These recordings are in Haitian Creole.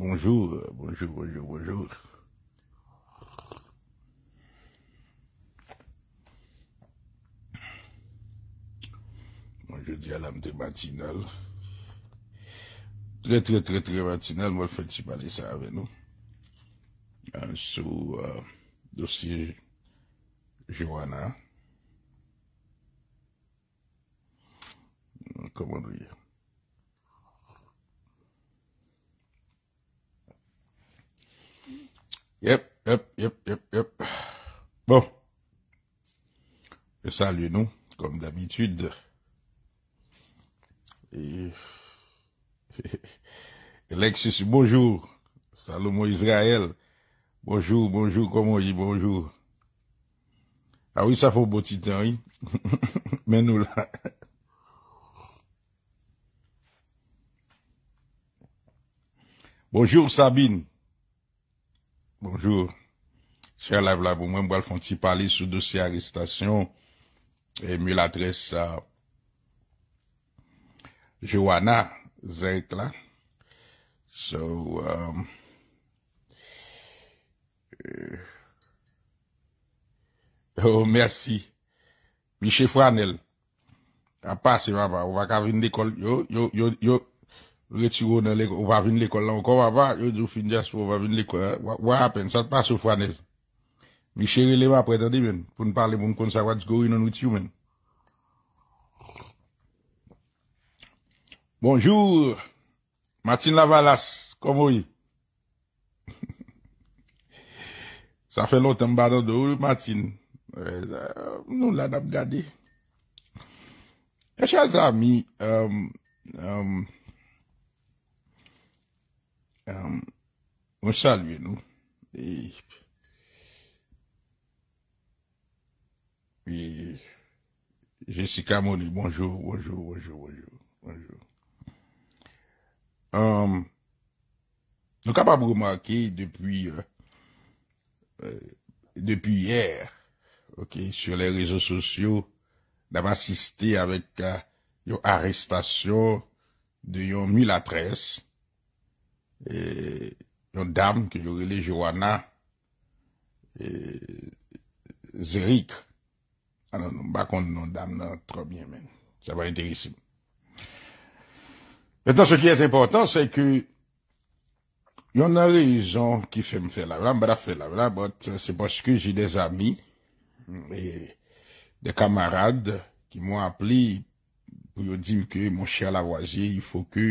Euh, bonjour, bonjour, bonjour, bonjour. Bonjour, dis à l'âme de matinale. Très, très, très, très matinale, moi, je fais parler ça avec nous. sous euh, dossier Johanna. Comment dire Yep, yep, yep, yep, yep. Bon. et salue nous, comme d'habitude. Et... bonjour. Salomon Israël. Bonjour, bonjour, comment on dit bonjour. Ah oui, ça fait beau petit temps, oui. Mais nous là. Bonjour Sabine. Bonjour, chère lave lave ou mwen walfonti pali sou dosi aristasyon, e mi l'adresse a Joana Zaitla. So, eeeh, um, o, oh, mersi, mi chifranel, a pasi vaba, ou wakav in dekol, yo, yo, yo, yo, Retiro nan leko, ou pa vin leko lan. Ou konwa pa, yo di ou fin jaspo, ou pa vin leko. What happen? Sa pa sou franel. Mi chere lewa prete di men. Poun parle moun konsa what's going on with you men. Bonjour! Matin Lavalas, komo yi? Sa fe lotan bada do, Matin. Moun lan ap gade. Echa zami, echa zami, On ehm, salve nou e, e, Jessica Moni, bonjou Bonjou, bonjou, bonjou ehm, Nou kapab ou maki Depi eh, eh, Depi yer Ok, sur le rezo sosyo Dam asiste avek eh, Yo arestasyon De yon milatres Ok E, yon dam ki yo rele Johanna e, Zerik anan nou bakon yon dam nan trobyen men sa va enterisim petan se ki et important se ke yon an rezon ki fe mfe lavla mba la fe lavla bot se poske jy de zami de kamarade ki mwen apli pou yo di ke mon chè la wazye yifo ke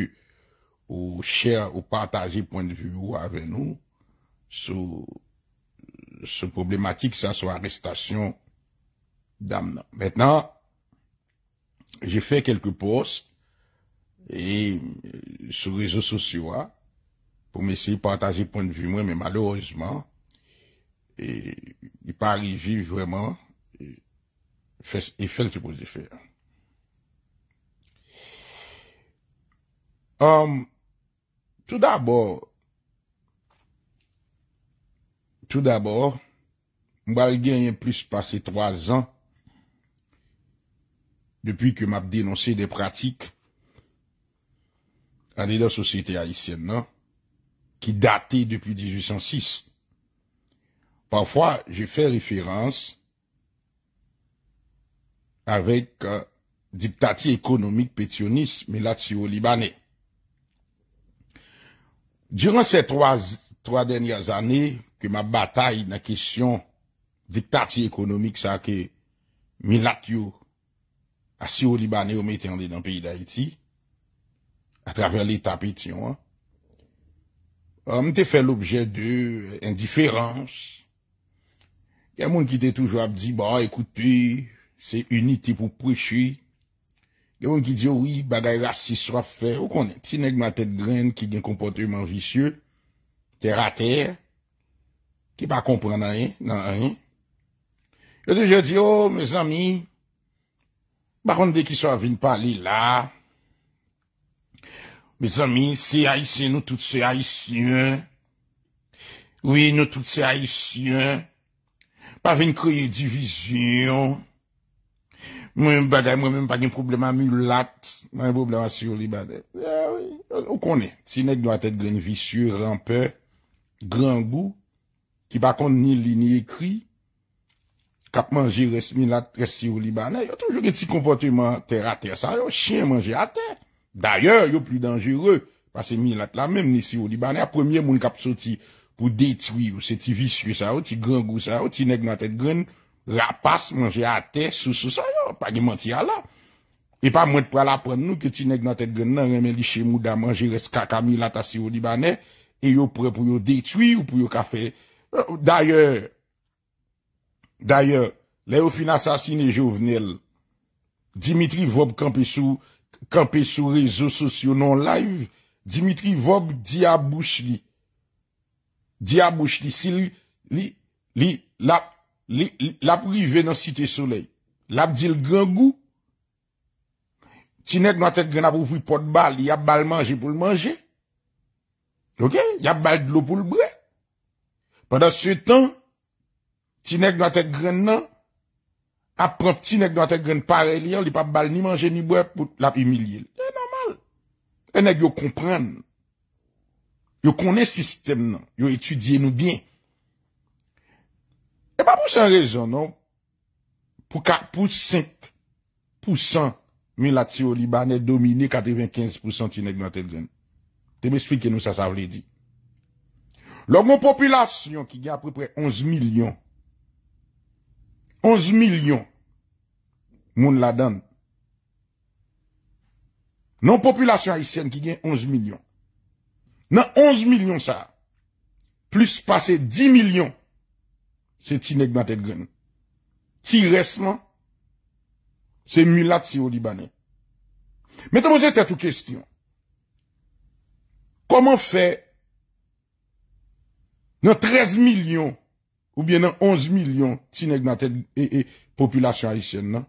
ou cher ou partager point de vue avec nous sur ce problématique ça sur arrestation d'âme. Maintenant, j'ai fait quelques posts et euh, sur les réseaux sociaux hein, pour m'essayer de partager point de vue moi mais malheureusement et il pas arrivé vraiment et fait et fait faire. Euh, tout d'abord, tout d'abord, m'bal plus passé trois ans depuis que m'a dénoncé des pratiques à la société haïtienne, non? qui datait depuis 1806. Parfois, j'ai fait référence avec euh, dictature économique pétioniste, mais là, au Libanais. Durant se 3 dengyaz ane ke ma batay na kesyon diktati ekonomik sa ke mi lak yo a si ou libanè ou me te yande nan peyi da iti, a travèl etap etyon, a euh, m te fè l'objet de indiferans. Ya moun ki te toujwa ap di, ba, bon, ekouti, se uniti pou pou chwi, Yon ki diyo, oh oui, bagay la si swa fe, ou konen, ti neg ma tet dren ki gen komponterman visye, ter a ter, ki pa kompren nan en, nan en. Yon diyo diyo, ou, me zami, bakon de ki swa vin pa li la, me zami, se aise nou tout se aise, oui, nou tout se aise, pa vin kreye divizyon. Mwen mwen pa gen probleman mi lat, mwen mwen pa gen probleman si ou li bade. E, ou konen, ti neg nou atet gren visye, rampè, gran gou, ki bakon ni li ni ekri, kap manje resmi lat ressi ou li bade, yo toujou gen ti kompote man ter a ter sa, yo chien manje a ter. D'ayor, yo pli dangere, pase mi lat la, menm ni si ou li bade, a premye moun kap soti pou detwi ou se ti visye sa ou ti gren gou sa ou ti neg nou atet gren, rapas, manje ate, sou sou sa yo, pa ge manti ala. E pa mwen pral apon nou ke ti neg nan tet gen nan, remen li shemu da manje reska kamil ata si ou li banen, e yo pre pou yo detui ou pou yo kafe. D'ayor, d'ayor, le yo fina sasine jovenel, Dimitri Vob kampe sou rezo sosyo nan live, Dimitri Vob di abou chli, di abou chli, si li la l ap rive nan site soleil, l ap di l gran gou, ti nek nou a te grena pou fwi pot bal, li ap bal manje pou l manje, ok, li ap bal dlo pou l bre, padan se tan, ti nek nou a te grena nan, ap prop ti nek nou a te grena parelian, li pa bal ni manje ni bre pou l ap humiliel, e normal, e nek yo kompran nan, yo konen sistem nan, yo etudye nou bien, E pa pou sen rezon, non? Pou 5% milati ou libanè domine 95% tinek nou atelzen. Te m'esplike nou sa, sa vle di. Lòk moun popilasyon ki gen aprepre 11 milyon. 11 milyon moun la dan. Non popilasyon aisyen ki gen 11 milyon. Nan 11 milyon sa. Plus pase 10 milyon se ti neg nated gren. Ti resman, se mou la ti ou libanen. Meta mou se te tou kestyon, koman fe nan 13 milyon ou bien nan 11 milyon ti neg nated e, e populasyon ayisyen nan,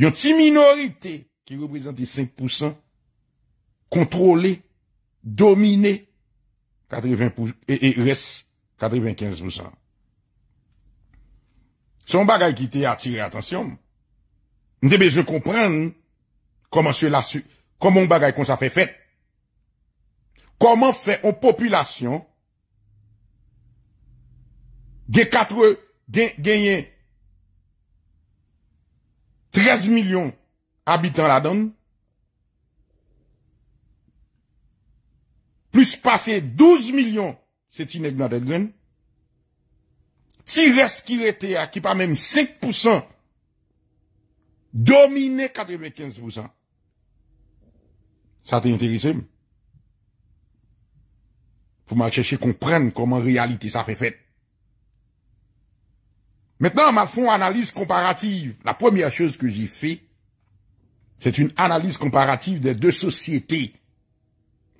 yon ti minorite ki reprezente 5% kontrole, domine, e, e res 95%. Son bagay ki te atire atensyon. Nde beze kompren komon bagay kon sa fe fè. Koman fè an populasyon ge katwe genye 13 milyon abitan la don. Plus pase 12 milyon se ti neg nan den gren. Si reste qui était à qui pas même 5%, dominer 95%, ça t'intéresse. Faut m'a chercher comprendre comment en réalité ça fait fait. Maintenant, ma fond analyse comparative. La première chose que j'ai fait, c'est une analyse comparative des deux sociétés.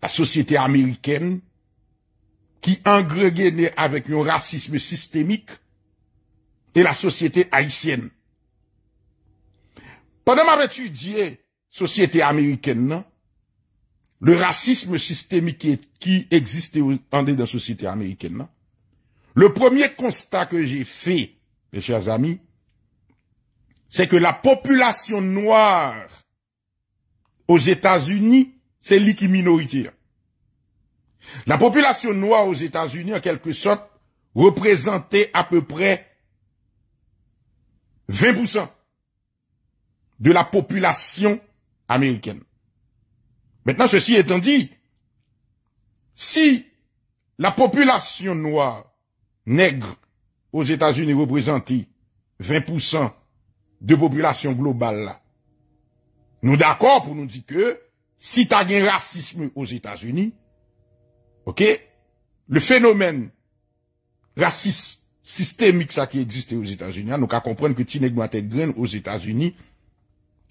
La société américaine qui engreguait avec un racisme systémique et la société haïtienne. Pendant ma étudié société américaine, le racisme systémique qui existait dans la société américaine, le premier constat que j'ai fait, mes chers amis, c'est que la population noire aux États-Unis, c'est lui minoritaire. La population noire aux États-Unis, en quelque sorte, représentait à peu près 20% de la population américaine. Maintenant, ceci étant dit, si la population noire, nègre, aux États-Unis représentait 20% de la population globale nous d'accord pour nous dire que si tu as un racisme aux États-Unis, Ok? Le phénomène raciste systémique ça qui existait aux États-Unis, nous hein, à comprendre que Tineg aux États-Unis,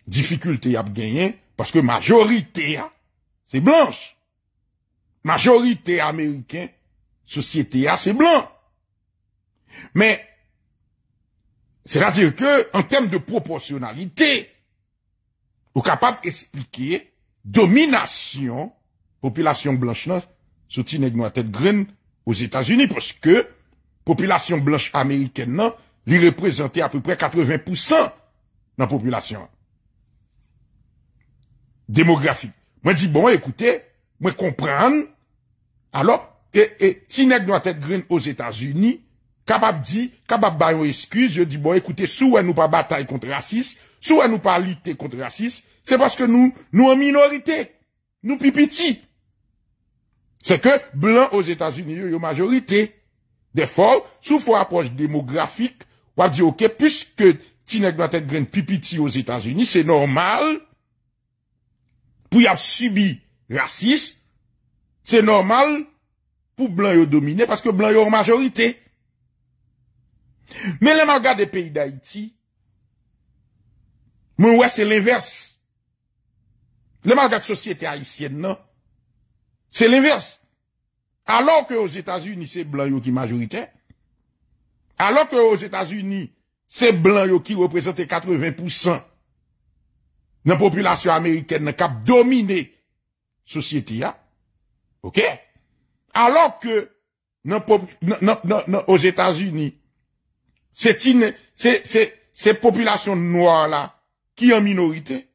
difficulté à gagner, parce que majorité, hein, c'est blanche. Majorité américaine, société, hein, c'est blanc. Mais, c'est-à-dire que, en termes de proportionnalité, vous capable d'expliquer domination, population blanche, sou tinek nou a tet grin ouz Etats-Unis, poske, populasyon blanche Ameriken non, nan, li reprezenté apupre 80% nan populasyon. Demografi. Mwen di, bon, ekoute, mwen kompran, alop, e, e, tinek nou a tet grin ouz Etats-Unis, kabab di, kabab bayon eskuse, yo di, bon, ekoute, sou wè nou pa batay kontre raciste, sou wè nou pa lite kontre raciste, se baske nou, nou an minorite, nou pipiti. Si, Se ke, blan os Etats-Unis yo yo majorite. De fol, sou fwa apos demografik, wap di ok, puisque ti nek doit et grene pipiti os Etats-Unis, se normal pou y ap subi rasist, se normal pou blan yo domine, paske blan yo yo majorite. Men le maga de peyi d'Haïti, mwen wè se l'inverse. Le maga de sosyete Haitienne nan, C'est l'inverse. Alors que aux Etats-Unis, ces blancs y'ont qui majoritèrent, alors que aux Etats-Unis, ces blancs y'ont qui représentèrent 80% nan populasyon amérikène nan kap domine souciété y'a, ok, alors que aux Etats-Unis, ces populasyon noirs la ki y'ont minorité,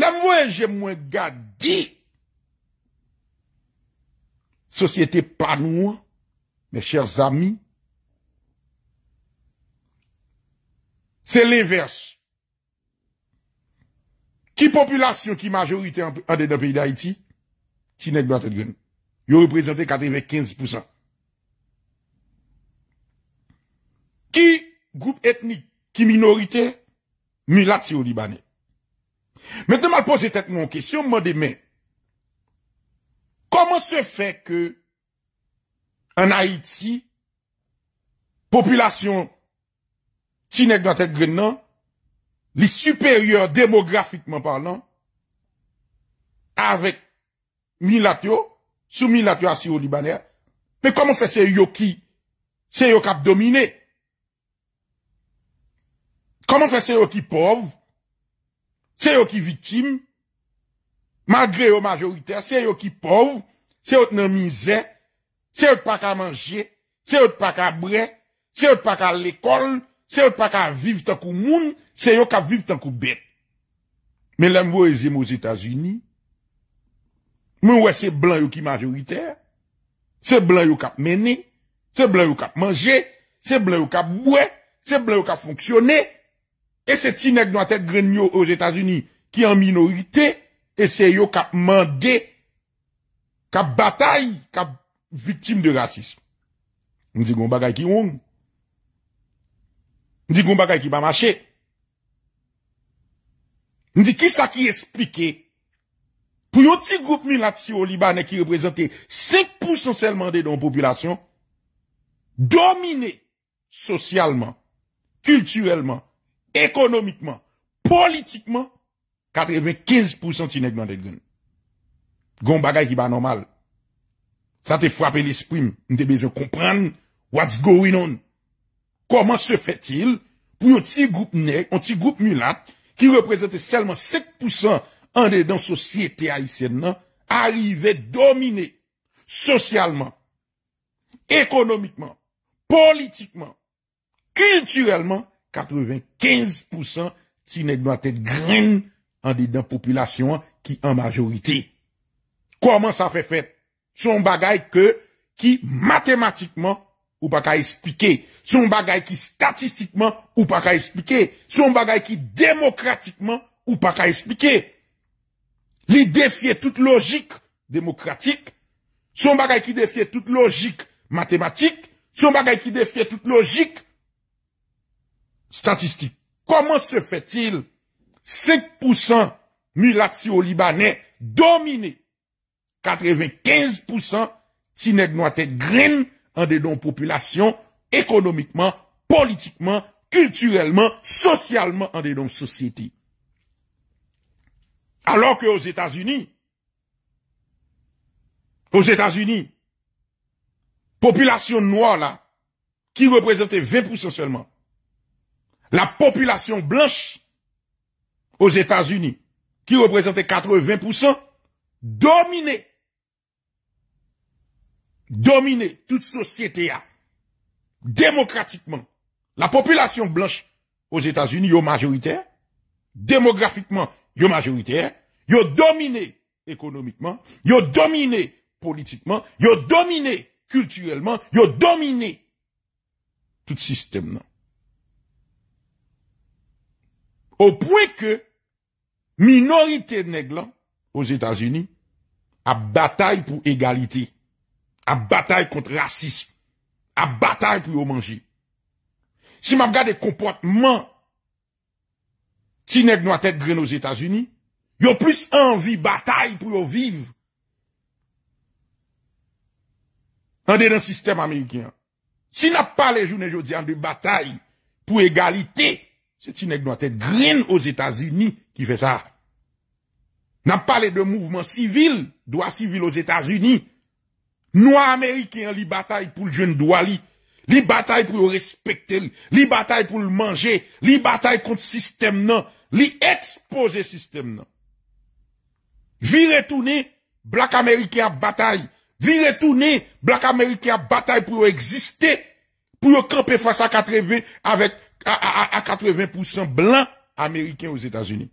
la mwen jè mwen gadi Sosyete pa noua, mè chèr zami, sè lè vers. Ki populasyon, ki majorité an dè dè peyi d'Haïti, ti nè gwa tè dwen. Yo reprezentè 95%. Ki goup etnik, ki minorité, mi latsè ou libanè. Mè tè mè l'pose tèt mè an kèsyon, mè dè mè Koman se fè ke an Haïti populasyon tinek nan tèk grennan li supèryor demografikman parlant avèk Milatyo, sou Milatyo asy ou Libanè pe koman fè se yo ki se yo kap domine? Koman fè se yo ki pov? Se yo ki vitim? Magre yo majoritè, se yo ki pov, se yo te nan mizè, se yo te pa ka manje, se yo te pa ka bre, se yo te pa ka l'ekol, se yo te pa ka viv tan kou moun, se yo te pa ka viv tan kou bet. Men lem wè se yo ki majoritè, se yo te pa ka menè, se yo te pa ka manje, se yo te pa ka bwè, se yo te pa ka fonksyonè. E se ti neg nou atèk gren yo yo jétazuni ki an minoritè. Ese yo kap mande, kap batay, kap vitim de rasism. Ndi goun bagay ki wong. Ndi goun bagay ki pamache. Ndi kisa ki esplike, pou yon ti group milat si ou libanè ki reprezentè, 5% sel mande don popilasyon, domine, sosyalman, kultüleman, ekonomikman, politikman, 95% ti neg nan dekdoun. Gon bagay ki ba normal. Sa te fwape l'esprim. Nde bejou kompran. What's going on? Koman se fwe til pou yon ti goup neg, yon ti goup mulat, ki reprezente selman 7% an dekdoun sosyete aisyen nan, arive domine sosyalman, ekonomikman, politikman, kulturelman, 95% ti neg nan dekdoun. en dedans population qui en majorité. Comment ça fait fait? Son bagay que, qui mathématiquement, ou pas qu'à expliquer. Son bagay qui statistiquement, ou pas qu'à expliquer. Son bagage qui démocratiquement, ou pas qu'à expliquer. Li défier toute logique démocratique. Son bagage qui défie toute logique mathématique. Son bagage qui défie toute logique statistique. Comment se fait-il 5% mulatio libanais dominé 95% tinèg noir tête des en dedans population économiquement, politiquement, culturellement, socialement en dedans société. Alors que aux États-Unis aux États-Unis population noire là qui représentait 20% seulement la population blanche aux États-Unis, qui représentait 80%, dominé dominait toute société à démocratiquement. La population blanche aux États-Unis, yo majoritaire, démographiquement, yo majoritaire, yo dominé économiquement, yo dominé politiquement, yo dominé culturellement, yo dominé tout système. Au point que minorite neg lan, os Etats-Unis, a batay pou egalite, a batay kont racisme, a batay pou yo manji. Si ma vga de komportman, ti neg nou atet gren os Etats-Unis, yo plus anvi batay pou yo viv. An de nan sistem Amerikyan, si na pa le jounen joudian de batay pou egalite, se ti neg nou atet gren os Etats-Unis, ki fè sa. Nan pale de mouvment sivil, doa sivil os Etats-Unis, noua Amerikean li batay pou l'joun doa li, li batay pou l'respectel, li batay pou l'manje, li batay kont sistem nan, li expose sistem nan. Vi retounen, blak Amerikean batay, vi retounen, blak Amerikean batay pou l'existe, pou l'okanpe fasa 80% blan Amerikean os Etats-Unis.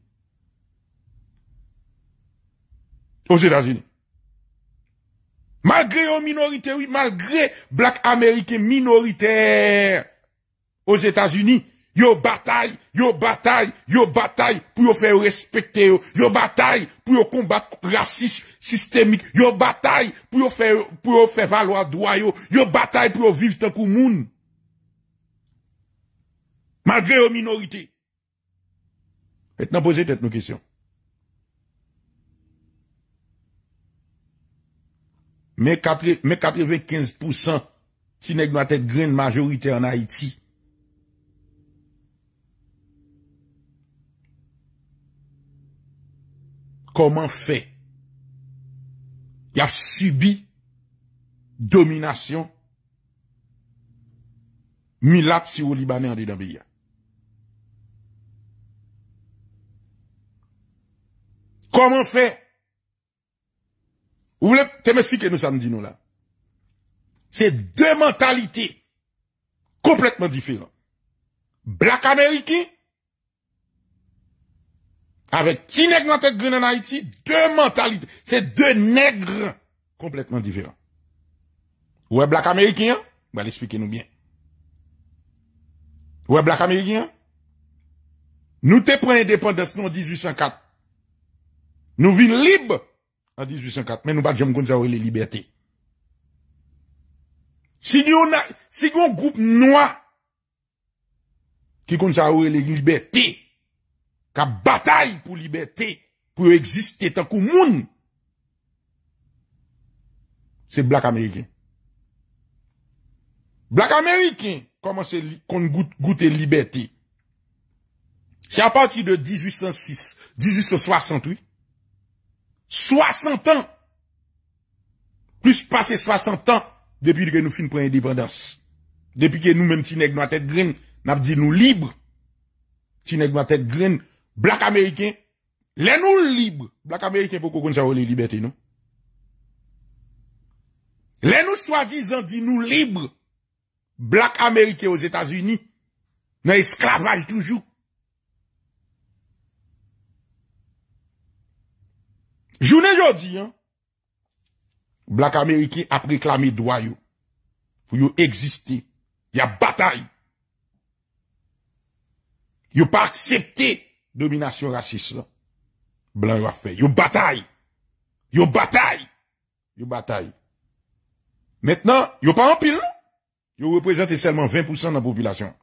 malgre yo minorite malgre black amerike minorite yo batay yo batay yo batay pou yo fe respecte yo yo batay pou yo kombat rasis sistemik yo batay pou yo fe valwa doyo yo batay pou yo viv tan kou moun malgre yo minorite et nan pose tet nou kisyon Men 95% ti nek nou atet green majorite an Haiti. Koman fe? Ya subi domination mi lak si ou libanen an de Dambia. Koman fe? Koman fe? Vous voulez m'expliquer nous samedi nous là C'est deux mentalités complètement différentes. Black américain avec petit nègre dans en Haïti, deux mentalités, c'est deux nègres complètement différents. Ouais, black américain, bah l'expliquez-nous bien. Ouais, black américain, nous te prenons indépendance nous en 1804. Nous vivons libres En 1804. Men nou bat jom kon sa ouwe le liberté. Si diyon nan, si diyon group noa ki kon sa ouwe le liberté, ka batay pou liberté, pou existé tan kou moun, se blak Amerikien. Blak Amerikien koman se kon gouté liberté. Se a pati de 1806, 1868, 60 ans, plus pase 60 ans depi deke nou fin prendipendans, depi deke nou men ti neg nou atet gren, nap di nou libre, ti neg nou atet gren, blak ameriken, le nou libre, blak ameriken pou kou kon sa voli liberté non, le nou swa dizan di nou libre, blak ameriken ou Etats-Unis, nan esklavage toujouk, Jounen jodi, blak Ameriki apreklame doa yo, pou yo egziste, ya batay. Yo pa aksepte dominasyon rasis la, blan yo apre, yo batay, yo batay, yo batay. Metnan, yo pa ampil, yo reprezenti selman 20% nan popilasyon,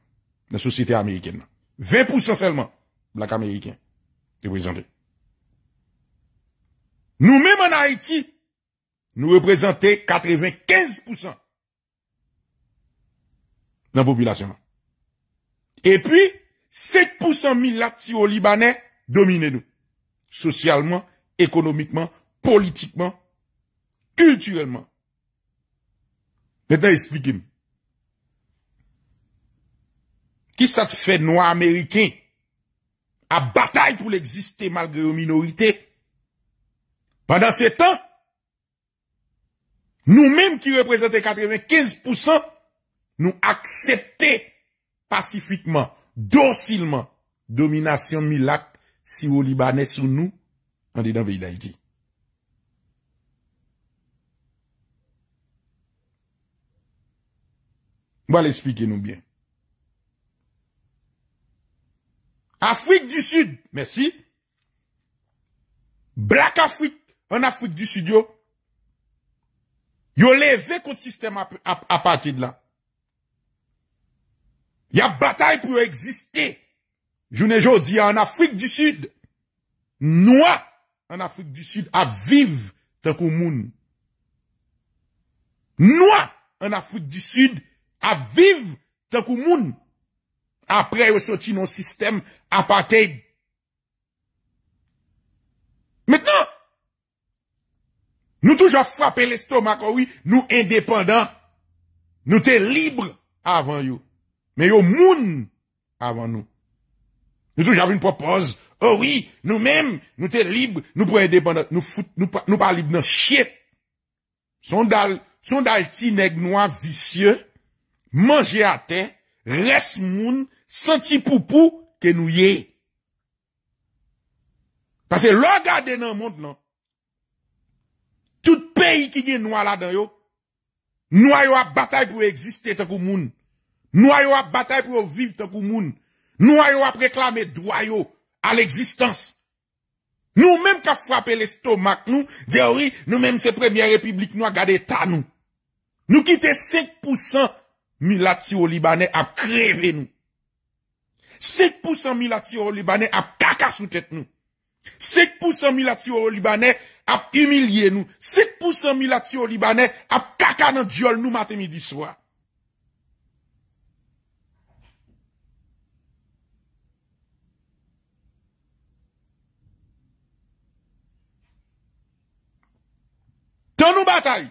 nan sosite Amerikine. 20% selman, blak Amerikine, reprezenti. Nous-mêmes en Haïti, nous représentons 95% de la population. Et puis, 7% milati au Libanais dominent nous. Socialement, économiquement, politiquement, culturellement. Maintenant, expliquez-moi. Qui ça te fait noir américain à bataille pour l'exister malgré aux minorités pendant ce temps, nous-mêmes qui représentons 95%, nous acceptons pacifiquement, docilement, domination milacte si au Libanais sur nous, en disant d'Haïti. va l'expliquer nous bien. Afrique du Sud, merci. Black Afrique, An Afrik di sud yo Yo leve kout sistem A patid la Ya batay pou existi Jounen jo di an Afrik di sud Noua An Afrik di sud a viv Te kou moun Noua An Afrik di sud a viv Te kou moun Apre yo soti nou sistem A patid Metnan Nou touj ap frape l'estomak, oui, nou indépendant. Nou te libre avan yo. Men yo moun avan nou. Nou touj ap yon propose, oh oui, nou mèm, nou te libre, nou pou indépendant. Nou pa libre nan chyet. Son dal ti neg noy visye, manje ate, res moun, senti poupou, ke nou ye. Pase logade nan moun nan. tout peyi ki gen nou ala dan yo, nou a yo ap batay pou existen te kou moun, nou a yo ap batay pou yo viv te kou moun, nou a yo ap reklamen dwayo al eksistans, nou menm ka fwape lestomak nou, di ori nou menm se premye republik nou a gade etan nou, nou kite 5% milati ou libanen ap kreve nou, 5% milati ou libanen ap kaka sou tete nou, 5% milati ou libanen ap kaka sou tete nou, ap imilye nou, sit pousan milatio libanè, ap kaka nan diol nou matemi diswa. Ton nou batay,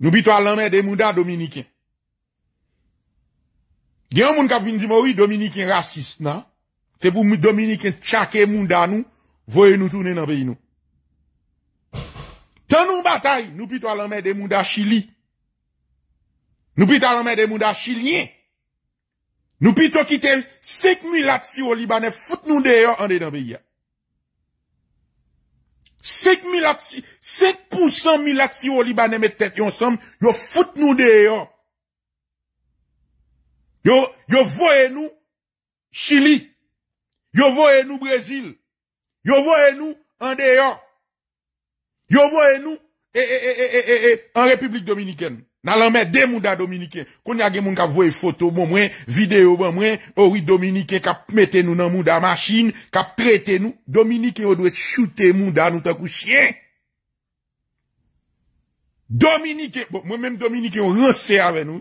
nou bitwa lanme de moun dan Dominikè. Gen yon moun kap vin di mou, Dominikè rasis nan, te pou Dominikè chake moun dan nou, voye nou tounen nan peyi nou. San nou batay, nou pito alamè de moun da Chili. Nou pito alamè de moun da Chili. Nou pito kite 5.000 laksiyo libanè foute nou deyo an de dan biya. 5.000 laksiyo, 5.000 laksiyo libanè mè tèt yon som, yo foute nou deyo. Yo voye nou Chili. Yo voye nou Brezil. Yo voye nou an deyo. Yo voye nou. Yo mwen nou, e, e, e, e, e, e, e, en Republik Dominiken. Nan lan mwen de moun da Dominiken. Koun yage moun kap vwe foto bon mwen, video bon mwen, ori Dominiken kap mette nou nan moun da machine, kap trete nou. Dominiken ou dwe chute moun da nou takou chien. Dominiken, bon, mwen mwen Dominiken ou rense avè nou.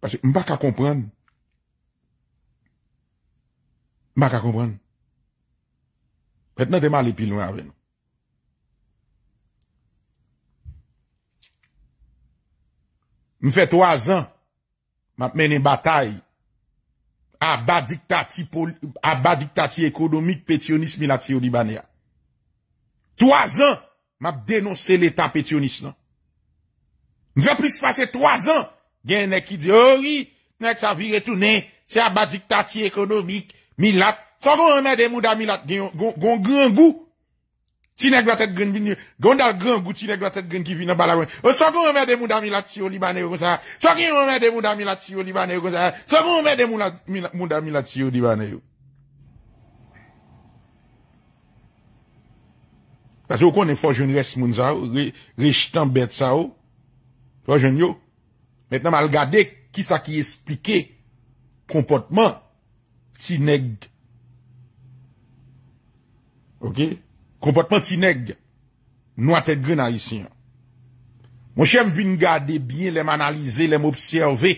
Pase mwen baka kompran. Mwen baka kompran. Fète nan de mal epil nou avè nou. Mwen fè 3 an, mwen mènen batay, a ba diktati ekonomik petionist milati yo libania. 3 an, mwen denonsè l'Etat petionist nan. Mwen fè plis fase 3 an, gen ne ki di ori, oh ne sa vire tou nen, se a ba diktati ekonomik milat, sa kon an mè den mou da milat gen yon gren gou, Tinek vatet gen bin yo. Gondal gen, bout tinek vatet gen ki vin nan bala gen. O, sakou mwen de moun dami la tiyo libanen yo kon sa? Sakou mwen de moun dami la tiyo libanen yo kon sa? Sakou mwen de moun dami la tiyo libanen yo? Pase ou kon en fòjoun res moun za ou? Rejtan bet sa ou? Fòjoun yo? Mèt nan mèl gade, ki sa ki esplike kompotman tinek? Ok? Ok? kompotman ti neg nou a tèd grè nan Haitien. Mwen chè m vin gade biye, lèm analize, lèm observe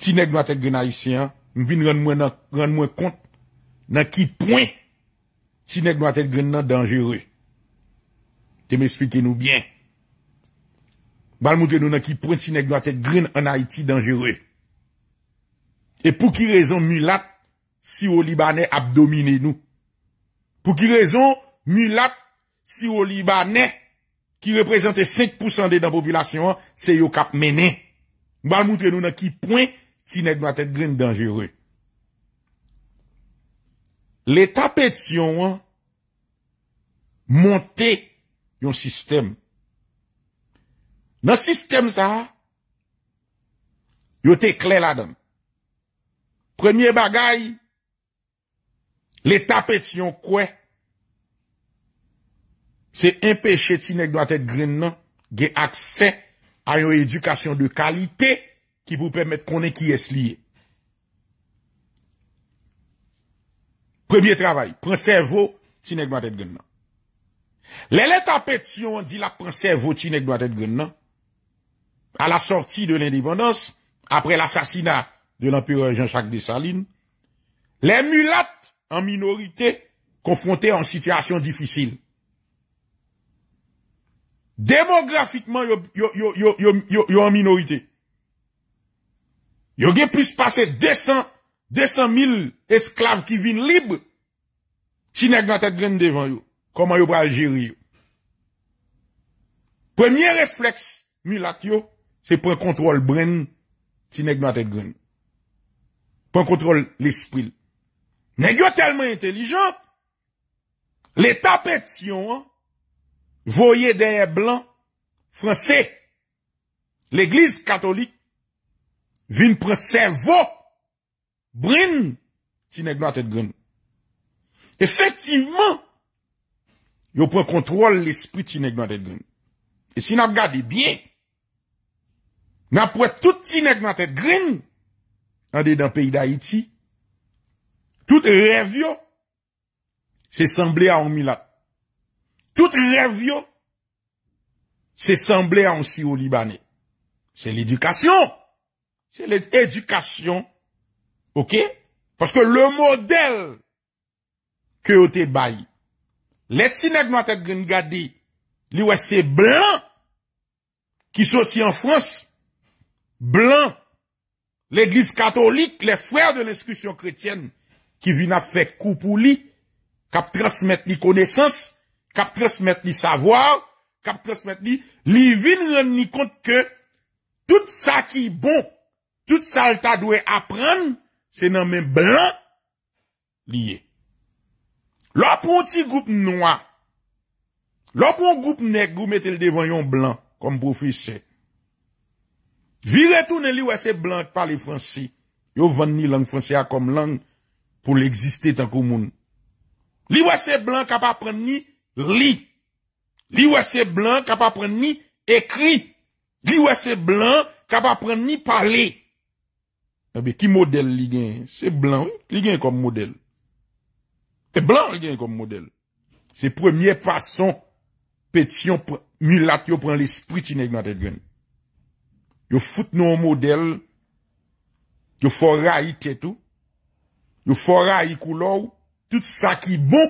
ti neg nou a tèd grè nan Haitien, m vin rèn mwen kont nan ki pwen ti neg nou a tèd grè nan dangere. Te m espike nou bien. Balmoute nou nan ki pwen ti neg nou a tèd grè nan Haiti dangere. E pou ki rezon mi lat, si ou libanè ap domine nou Fou ki rezon, mulat si ou libanè ki reprezentè 5% de dan popilasyon, se yo kap menè. Mba moutre nou nan ki poin si net mwa tèt gren denjere. Le tapet syon, monte yon sistem. Nan sistem sa, yo te kle la dan. Premier bagay, yon bagay, Le tapet yon kwe se impeche tinek doatet gren nan ge akse a yon edukasyon de kalite ki pou pwemet konen ki es liye. Premier travay, prinservo tinek doatet gren nan. Le letapet yon di la prinservo tinek doatet gren nan a la sorti de l'independance apre l'assasina de l'empire Jean-Jacques de Saline, le mulat An minorite konfronte an situasyon Difisil Demografikman Yo an minorite Yo gen puse pase 200 000 esklav Ki vin libre Tinek nan tet gren devan yo Koman yo bral jiri yo Premye refleks Milat yo se pren kontrol Bren tinek nan tet gren Pren kontrol L'esprit Nè gyo telman intelijant, l'Etat pèts yon an, voye dèye blan, fransè, l'Eglise katolik, vin prè servo, brin, ti neg nan tèd grin. Efektivman, yo prè kontrol l'esprit ti neg nan tèd grin. E si nan gade biye, nan prè tout ti neg nan tèd grin, an dey dan peyi d'Haïti, Tout rêve c'est semblé à un milat. Tout rêve c'est semblé à un au libanais. C'est l'éducation. C'est l'éducation. OK? Parce que le modèle que vous les tinègres Les blanc qui sortit en France. Blanc. L'église catholique, les frères de l'instruction chrétienne, ki vi na fek kou pou li, kap tres met li konesans, kap tres met li savoar, kap tres met li li vin nan ni kont ke tout sa ki bon, tout sa lta dwe apren, se nan men blan liye. Lopon ti goup noua, lopon goup neg, goup met el devan yon blan, kom pou fise. Vi retounen li wese blan kwa li fransi, yo vann ni lang fransi akom lang pou l'existe tan kou moun. Li wase blan kap apren ni li. Li wase blan kap apren ni ekri. Li wase blan kap apren ni pale. Ebe, eh ki model li gen? Se blan, li gen kom model. Se blan, li gen kom model. Se premye fason, pet yon milat yo pren l'espri ti neg natet gen. Yo foute nou model, yo fò ra ite tout, yo fora yi kou lou, tout sa ki bou,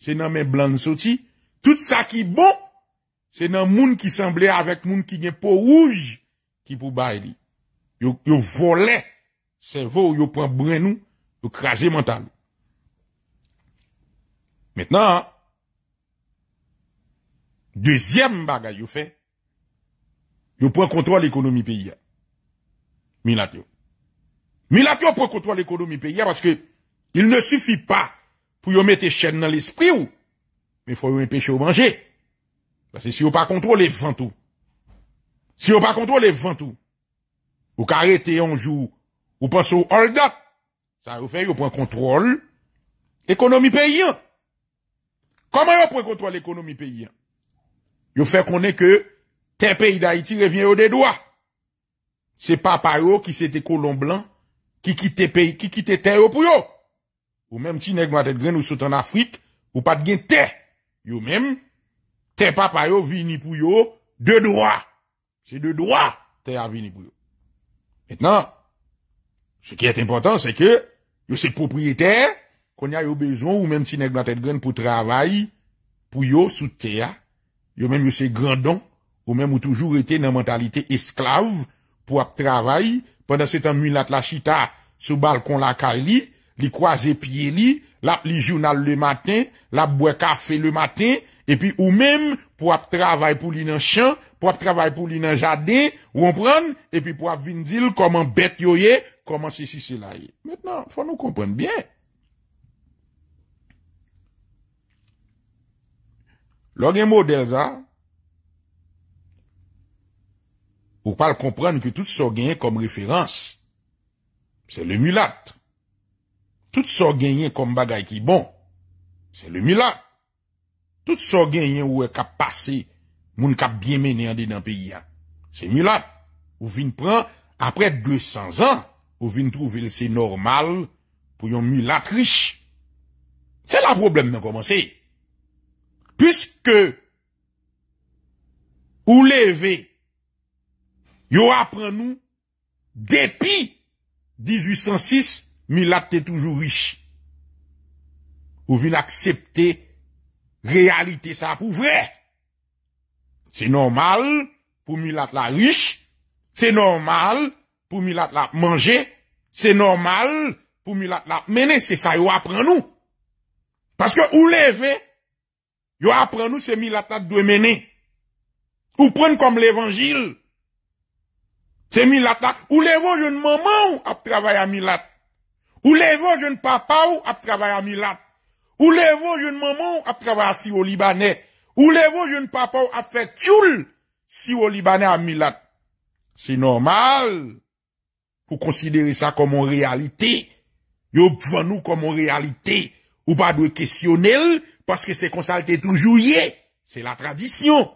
se nan men blan soti, tout sa ki bou, se nan moun ki semblé avèk moun ki nye pou ouj, ki pou bay li. Yo volè, se vou yo pran brè nou, yo krasè mantan. Mètnan, dèzyèm bagay yo fè, yo pran kontrol ekonomi peyi ya, minat yo. Mila ki yo prekontrol ekonomi peyi an, paske il ne sufi pa pou yo mette chen nan l'espri ou, mi fwa yo en peche ou manje. Basse si yo pa kontrol e vantou. Si yo pa kontrol e vantou. Ou ka rete yon jou, ou pan sou orda, sa yo fe yo prekontrol ekonomi peyi an. Koman yo prekontrol ekonomi peyi an? Yo fe konen ke ten peyi da iti revyen ou de doa. Se pa paro ki se te kolon blan, ki kite te peyi, ki kite te yo pou yo. Ou menm ti neg matet gren ou sot an Afrik, ou pat gen te, yo menm, te papa yo vini pou yo, de doa. Se de doa, te a vini pou yo. Et nan, se ki et important, se ke, yo se propriyete, kon ya yo bezon, ou menm ti neg matet gren pou travay, pou yo sot te ya, yo menm yo se grandon, ou menm ou toujou rete nan mentalite esklav, pou ap travay, Pendan se tan mi lat la chita, sou balkon la ka li, li kwa zepye li, la li jounal le maten, la bwe kafe le maten, epi ou menm pou ap travay pou li nan chan, pou ap travay pou li nan jade, ou an pren, epi pou ap vin dil koman bet yo ye, koman se si se la ye. Metnan, fwa nou kompren bie. Lo gen mode elza. Ou pal komprenn ke tout so genyen kom referans. Se le mulat. Tout so genyen kom bagay ki bon. Se le mulat. Tout so genyen ou e kap pase. Moun kap bien menen ande nan peyi an. Se mulat. Ou vin pran apre 200 an. Ou vin trouve lese normal. Pou yon mulat riche. Se la problem nan komanse. Puske. Ou leve. Yo apren nou, depi 1806, Milat te toujou wish. Ou vil aksepte realite sa pou vre. Se normal, pou Milat la wish, se normal, pou Milat la manje, se normal, pou Milat la mene. Se sa yo apren nou. Paske ou leve, yo apren nou se Milat la dwe mene. Ou pren kom l'evangil, Se Milat la, ou levon jen maman ou ap travay a Milat? Ou levon jen papa ou ap travay a Milat? Ou levon jen maman ou ap travay a siwo Libanè? Ou levon jen papa ou ap fè tchoul siwo Libanè a Milat? Se normal, pou konsidere sa komon realite, yo pfanou komon realite, ou pa dwe kesyonel, paske se konsalte toujouye, se la tradisyon.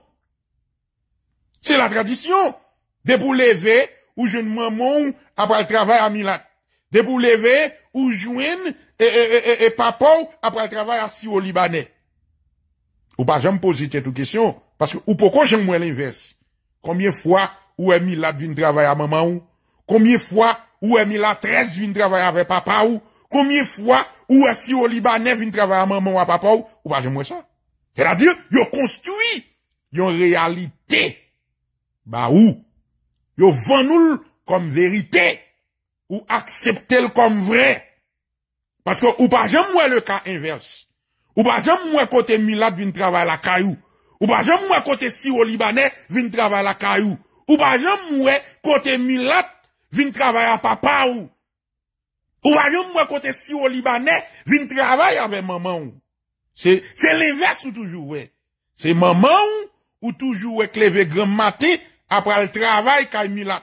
Se la tradisyon! De pou leve ou joun maman apra l travay a Milad. De pou leve ou joun e, e, e, e papou apra l travay a siwo libanè. Ou pa jom pose te tou kesyon. Paske ou pokon jom mwen l'inverse. Komiye fwa ou e Milad vin travay a maman ou. Komiye fwa ou e Milad 13 vin travay ave papa ou. Komiye fwa ou e siwo libanè vin travay a maman ou a papa ou. Ou pa jom mwen sa. E la diyo yo konstuy yon realite. Ba ou? yo van oul kom verite, ou akseptel kom vre, paske ou pa jam mwen le ka inverse, ou pa jam mwen kote Milad vin travay la kayou, ou pa jam mwen kote si ou Libanè vin travay la kayou, ou pa jam mwen kote Milad vin travay la papa ou, ou pa jam mwen kote si ou Libanè vin travay ave maman ou, se l'inverse ou toujou we, se maman ou toujou we kleve gram matey, ap pral travay kay Milat.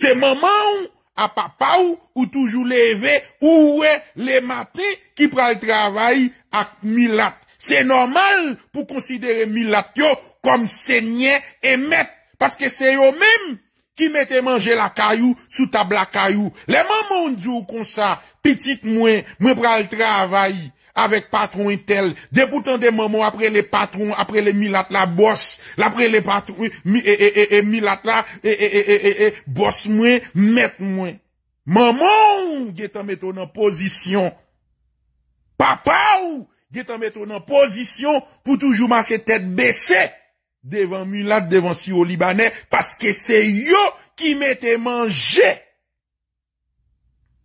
Se maman ou ap apaw ou toujou leve ou ouwe le mate ki pral travay ak Milat. Se normal pou konsidere Milat yo kom se nye emet. Paske se yo menm ki mette manje la kayou sou tab la kayou. Le maman ou djou kon sa, pitit mwen, mwen pral travay. avèk patron etel. Depoutan de maman apre le patron, apre le milat la, bòs. Apre le milat la, bòs mwen, mèt mwen. Maman, gè tan mètou nan pozisyon. Papa, gè tan mètou nan pozisyon, pou toujou mâche tèt bèsè. Devan milat, devan siwo libanè, paske se yo ki mètè manjè.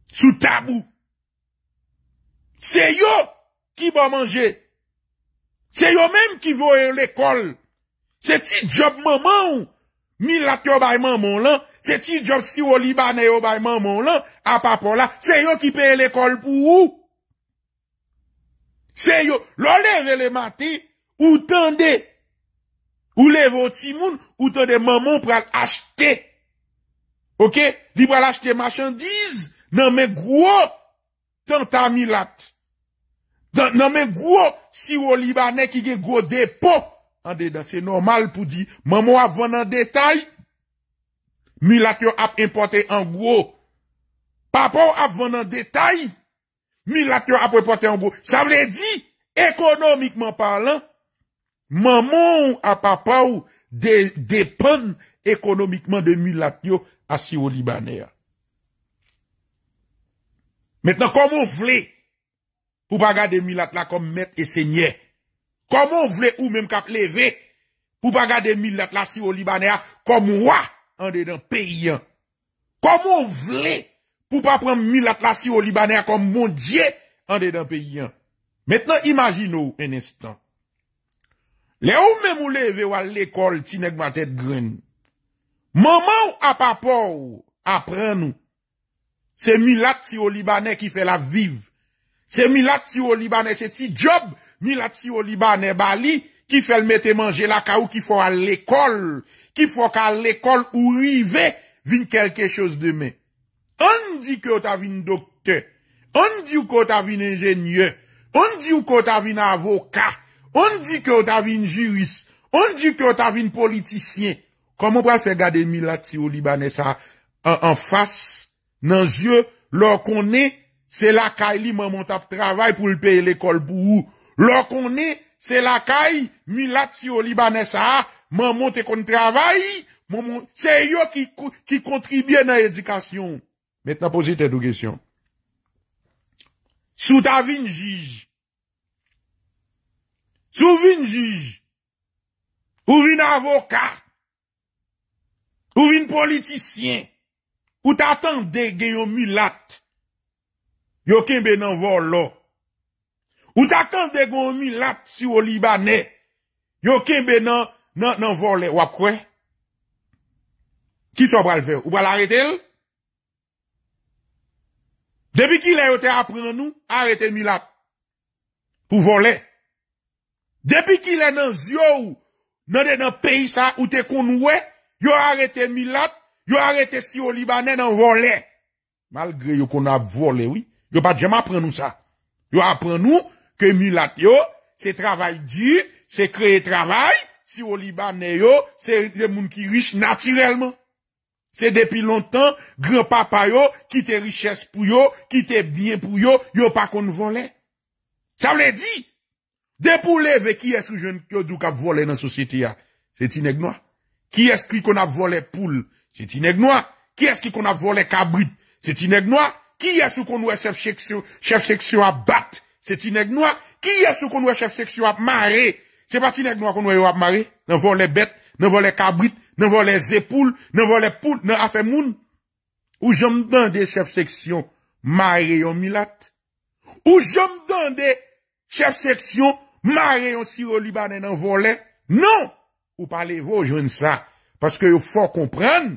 Sou tabou. Se yo, ki bo manje. Se yo menm ki vo e l'ekol. Se ti job maman ou, mi lak yo bay maman lan, se ti job si yo libanay yo bay maman lan, apapon la, se yo ki pe l'ekol pou ou. Se yo, lo lev e le mati, ou tende, ou lev o timoun, ou tende maman pral achete. Ok, li pral achete machandiz, nan men gwo, tenda mi lak. nan men gwo siwo libanè ki gen gwo depo an dedan, se normal pou di mamo ap ven nan detay mi lakyo ap importe an gwo papaw ap ven nan detay mi lakyo ap importe an gwo sa vle di ekonomikman parlan mamo ap papaw depan ekonomikman de mi lakyo a siwo libanè metan komon vle pou pa gade milat la kom met e sènyè. Komo vle ou menm kap leve, pou pa gade milat la si ou libanè a, kom wwa an de den peyyan. Komo vle, pou pa pren milat la si ou libanè a, kom moun dje an de den peyyan. Metnen imagine ou en instant. Le ou menm ou leve ou al lekol, ti neg matèt gren. Maman ou apapou, apren nou, se milat si ou libanè ki fè la vive, Se mi latsi ou libanè se ti job, mi latsi ou libanè bali ki fèl mette manje la ka ou ki fò a l'ekol, ki fò ka l'ekol ou rive vin kelke chos demè. On di ki ou ta vin dokte, on di ou ki ou ta vin enjènyè, on di ou ki ou ta vin avoka, on di ki ou ta vin jiris, on di ki ou ta vin politisyen. Koman pou an fè gade mi latsi ou libanè sa an fas nan zye lor konè Se lakay li mwen mont ap travay pou l'peye l'ekol pou ou. Lò konè, se lakay, mi latsi yo libanè sa, mwen mont ekon travay, mwen mont, se yo ki kontribye nan edikasyon. Mèt nan pozit edukasyon. Sou ta vin jiji. Sou vin jiji. Ou vin avoka. Ou vin politisyen. Ou ta tan de geyo mi latsi. yo kembe nan vol lo. Ou takan de goun mi lat si yo libanè, yo kembe nan vol le wakwe. Ki so bral ve? Ou bral arete el? Depi ki le yo te apren nou, arete mi lat pou vol le. Depi ki le nan zyo ou, nan den nan peyi sa ou te kon wè, yo arete mi lat, yo arete si yo libanè nan vol le. Malgre yo kon ap vol le wè, Yo pa djem apren nou sa. Yo apren nou, ke mi lat yo, se travay di, se kreye travay, se yo liba ne yo, se yon moun ki riche natirelman. Se depi lontan, gri papa yo, ki te riches pou yo, ki te bien pou yo, yo pa kon vole. Sa wè di, de poule ve ki eski yo dou ka vole nan sositi ya, se ti neg noa. Ki eski kon ap vole poule, se ti neg noa. Ki eski kon ap vole kabrit, se ti neg noa. Ki yè sou kon wè chef seksyon ap bat? Se ti neg noa? Ki yè sou kon wè chef seksyon ap mare? Se pa ti neg noa kon wè yo ap mare? Nan vo le bet, nan vo le kabrit, nan vo le zepoul, nan vo le poul, nan afe moun? Ou jom dan de chef seksyon mare yo milat? Ou jom dan de chef seksyon mare yo siro libanen nan vo le? Non! Ou pale vo joun sa? Paske yo fò komprèn.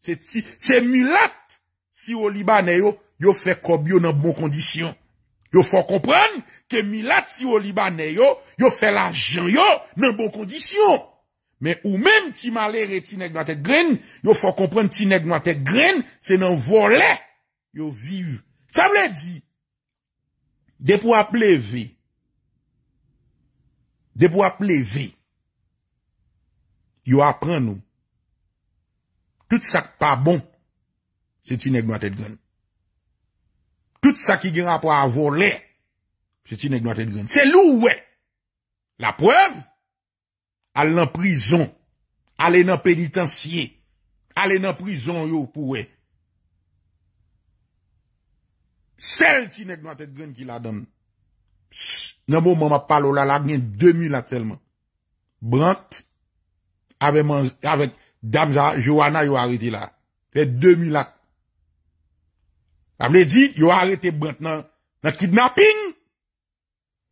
Se ti, se milat siro libanen yo milat. yo fè kobyo nan bon kondisyon. Yo fò komprèn ke milat si yo libanè yo, yo fè la jan yo nan bon kondisyon. Men ou men ti malère ti neg noatek grene, yo fò komprèn ti neg noatek grene, se nan volè yo viv. Sa mè di, de pou ap leve, de pou ap leve, yo apren nou, tout sak pa bon se ti neg noatek grene. Tout sa ki gen apwa a volè, se ti neg nou atèd gwen. Se lou wè. La preuve, alè nan prison, alè nan penitensiye, alè nan prison yo pou wè. Sel ti neg nou atèd gwen ki la don. Nan bon man ma palo la, la gen 2000 atèlman. Brant, avek dam ja, jo wana yo hariti la. Fe 2000 atèlman. A mle di, yo a rete bret nan kidnapping.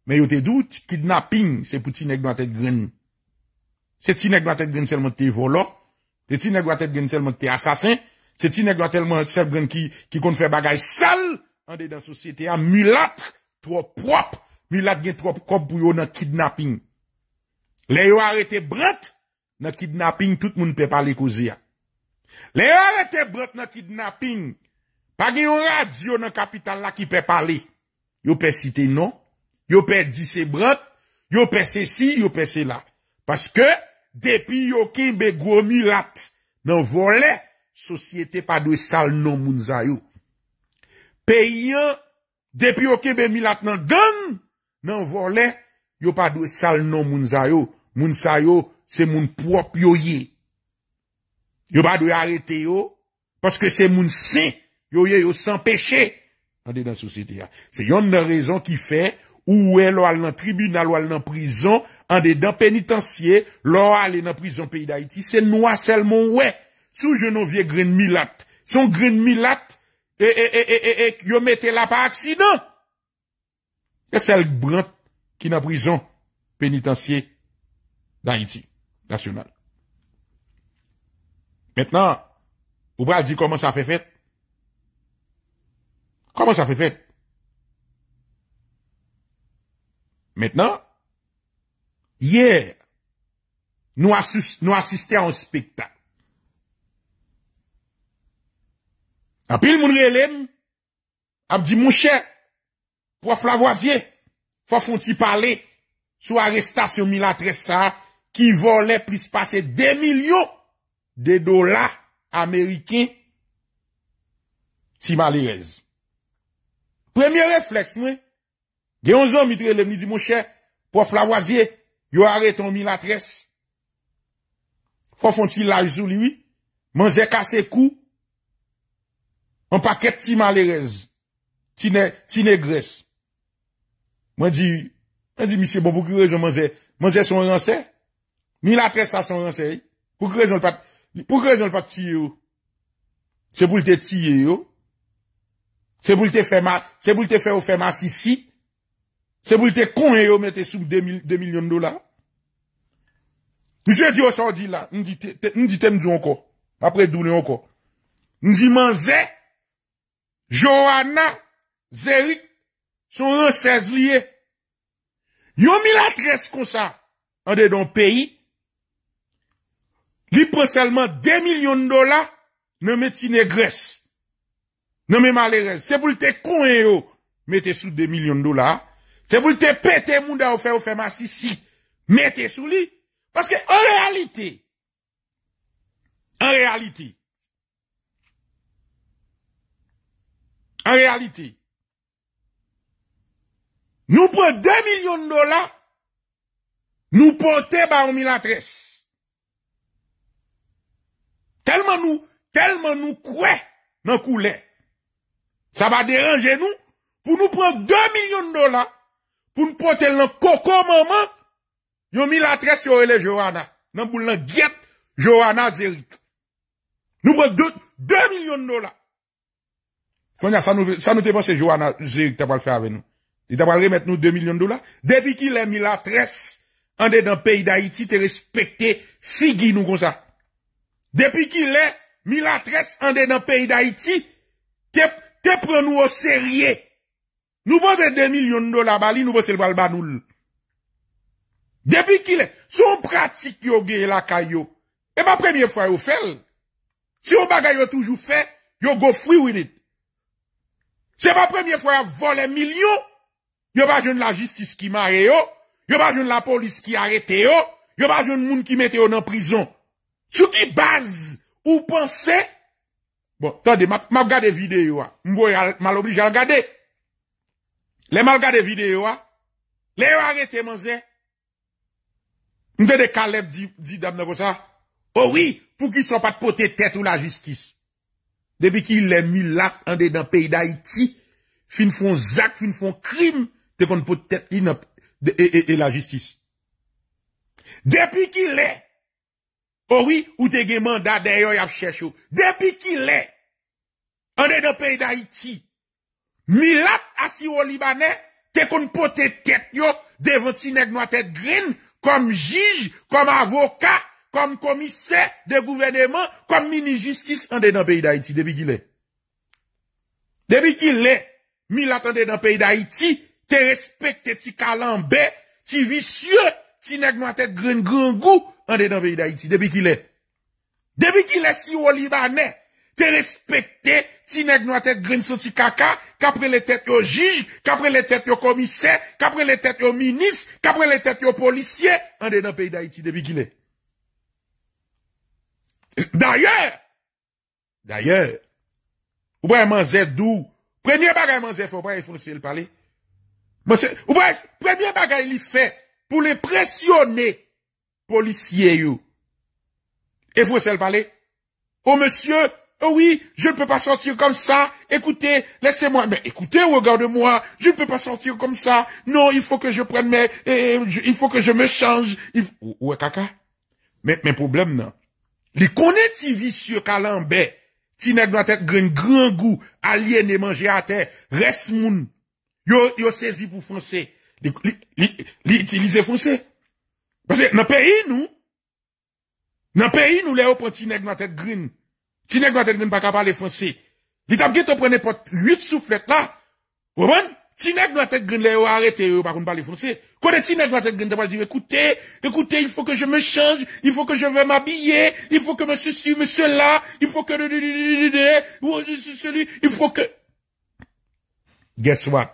Men yo te dout, kidnapping se pou ti neg doatek gren. Se ti neg doatek gren selman te volo. Se ti neg doatek gren selman te asasin. Se ti neg doatek gren ki kon fè bagay sal. Ande dan sosyete a milat trop prop. Milat gen trop kop pou yo nan kidnapping. Le yo a rete bret nan kidnapping, tout moun pe pali ko zia. Le yo a rete bret nan kidnapping... Pag yon radyo nan kapital la ki pe pale, yo pe site nan, yo pe disebrat, yo pe se si, yo pe se la. Paske, depi yo ke be gwo mi lat, nan volè, sosyete pa do sal nan moun zayou. Peyyan, depi yo ke be mi lat nan don, nan volè, yo pa do sal nan moun zayou. Moun zayou, se moun prop yoye. Yo pa do yarete yo, paske se moun se, yo pa do yarete yo, yo yo yo san peche, an de dan sosete ya. Se yon nan rezon ki fe, ou we lo al nan tribunal, lo al nan prison, an de dan penitensye, lo al nan prison peyi da iti, se nou a sel mon we, sou je nan vie green milat, son green milat, e e e e e e, yo mette la pa aksidant. E sel brant ki nan prison, penitensye, da iti, nasyonal. Mettenan, ou bra di koman sa fe fet, Koman sa fè fèt? Mètnen, yè, nou asiste an spekta. A pi l mounre lèm, ap di moun chè, pou a flavoazye, fò foun ti pale, sou a resta sou mila tres sa, ki volè plis pase de milyon de dola amerikè ti malirez. Premye refleks, mwen. Gè yon zon, mitre lè, mwen di, mwen chè, pof la wazye, yon are ton minatres. Pofon ti lajzou liwi, man zè kase kou, an pakèp ti malerez, ti negres. Mwen di, mwen di, misè bon, pou krezen man zè, man zè son rense, minatres sa son rense, pou krezen l pat, pou krezen l pat ti yo, se pou l te ti yo, Se boul te fè ou fè mas isi. Se boul te konye yo mette soum 2 milyon dola. Mise di yo sa di la. Mise di tem di yo anko. Apre douni anko. Mise di man zè. Johanna. Zèri. Son ren 16 liye. Yo mi la tres kon sa. Ande don peyi. Li pre selman 2 milyon dola. Ne metti ne gresse. nan men malere, se pou lte konye yo, mette sou 2 milyon dola, se pou lte pete mou da ou fe ou fe masisi, mette sou li, paske an realite, an realite, an realite, nou pou 2 milyon dola, nou pou te ba ou milatres, telman nou, telman nou kwe nan kou lè, sa va deranje nou, pou nou pran 2 milyon dola, pou nou pran tel nan koko maman, yon milatres yo ele Johanna, nan pou lan gyet Johanna Zerik. Nou pran 2 milyon dola. Konya, sa nou te pense Johanna Zerik te pal fe ave nou. Te pal remet nou 2 milyon dola, depi ki le milatres ande dan peyi da Iti te respekte, figi nou kon sa. Depi ki le milatres ande dan peyi da Iti, tep jè pren nou o serye, nou bon de 2 milyon do la bali, nou bon se l val banoul. Depi ki lè, se ou pratik yo ge la kayo, e ba premye fwa yo fèl, se ou bagay yo toujou fè, yo go fri winit. Se ba premye fwa yo volen milyon, yo ba joun la jistis ki mare yo, yo ba joun la polis ki arete yo, yo ba joun moun ki mette yo nan prizon. Sou ki baz ou panse, Bon, tande, mal gade videyo a. Mbo yal e mal oblige yal gade. Le mal gade videyo a. Le yon a gete manze. Mde de kalep di dam nan kosa. Owi, oh pou ki son pat potetet ou la jistis. Depi ki le mi lak ande dan peyi da iti. Fin fon zak, fin fon krim. Te kon potet inop e, e, e la jistis. Depi ki le. Oh Ouwi, ou te geman da deyo yap chèchou. Debi ki lè, an de nan peyi da iti, mi lat asyo libanè, te kon potè kèt yo, devon ti neg nou atèd grin, kom jij, kom avoka, kom komise, de gouveneman, kom mini-justis, an de nan peyi da iti. Debi ki lè. Debi ki lè, mi lat an de nan peyi da iti, te respèk, te ti kalambè, ti visye, ti neg nou atèd grin, grin gou, an de nan peyi d'Haïti, debi ki lè. Debi ki lè si ou l'Iranè, te respekte, ti neg nou a tèk grin sou ti kaka, k apre lè tèt yo jige, k apre lè tèt yo komisè, k apre lè tèt yo minis, k apre lè tèt yo polisye, an de nan peyi d'Haïti, debi ki lè. D'ayèr, d'ayèr, ou bè yè man zè d'ou, premye bagay man zè, fò bè yè fò sè l'palè, premye bagay li fè, pou lè presyonè, Polisye yo. E fwe sel pale? O monsye, owi, je ne pe pa sortir kom sa. Ekoute, lese mwa. Ekoute, wogarde mwa. Je ne pe pa sortir kom sa. Non, il fwe ke je prenne me. Il fwe ke je me chanj. Ou e kaka? Men problem nan. Li konen ti vi sur kalan be. Ti ne gwa te gwen gran gou. Alien e manje a te. Res moun. Yo sezi pou fonse. Li itilize fonse. Basè, nan peyi nou, nan peyi nou le ou pou tinek nou atèk grin, tinek nou atèk grin baka balè fonse, li tabge to prene pot 8 souflet la, wabon, tinek nou atèk grin le ou arete yo bakoun balè fonse, kone tinek nou atèk grin de waj di, ekoutè, ekoutè, il fò ke je me chanj, il fò ke je ve m'abiyè, il fò ke mè sussu mè sè la, il fò ke rè rè rè rè rè rè rè rè, wò jè sussu li, il fò ke, guess what,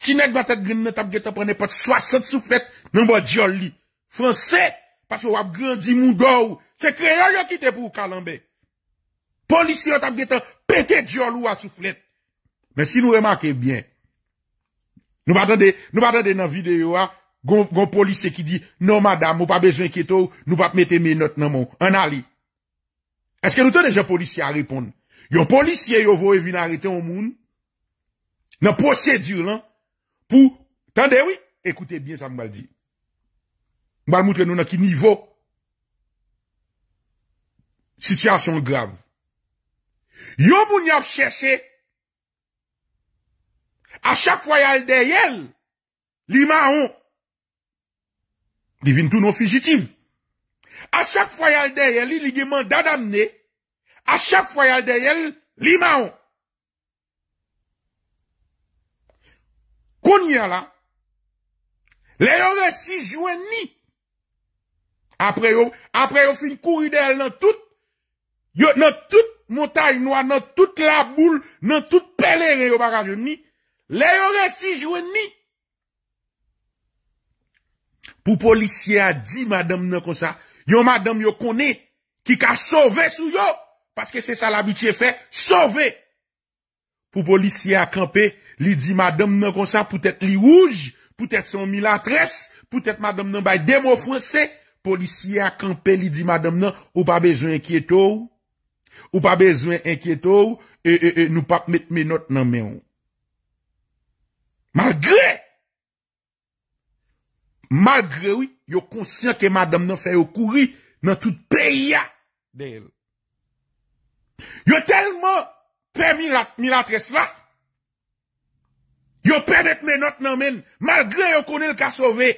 tinek nou atèk grin le tabge to prene pot 60 souflet, mè mwa diol li. Fransè, pats yo wap grandzi moun do ou, se kreyon yo kite pou kalambe. Polisye yo tab de tan, petè diolou a souflet. Men si nou remake bien, nou patande nan videyo a, gon polisye ki di, non madame, ou pa bezwen kietou, nou pat mette menot nan moun, an ali. Eske nou te dejan polisye a repond? Yo polisye yo vowe vinarete yon moun, nan posèdur lan, pou, tande oui, ekoute bien sa mbaldi. Balmoutre nou na ki nivou. Sityasyon gram. Yo moun ap chese. A chak fwayal dey el. Li ma on. Divin tou nou fijitim. A chak fwayal dey el. Li ligiman dadamne. A chak fwayal dey el. Li ma on. Konye la. Le yon resi jwen ni. apre yo fin kou ridel nan tout, yo nan tout montaj noua, nan tout la boule, nan tout pelere yo bagaj yo nmi, le yo resi jou ennmi. Pou policye a di madame nan konsa, yo madame yo kone, ki ka sove sou yo, paske se sa la butie fe, sove. Pou policye a kampe, li di madame nan konsa, pou tete li ouj, pou tete son milatres, pou tete madame nan bay demofonse, Polisye a kampe li di madame nan, ou pa bezwen enkyet ou, ou pa bezwen enkyet ou, e nou pak met menot nan men ou. Malgre! Malgre ou, yo konsyen ke madame nan fè yo kouri nan tout peya de yo. Yo telman pe mi latre slat. Yo pe met menot nan men, malgre yo konen l ka sove.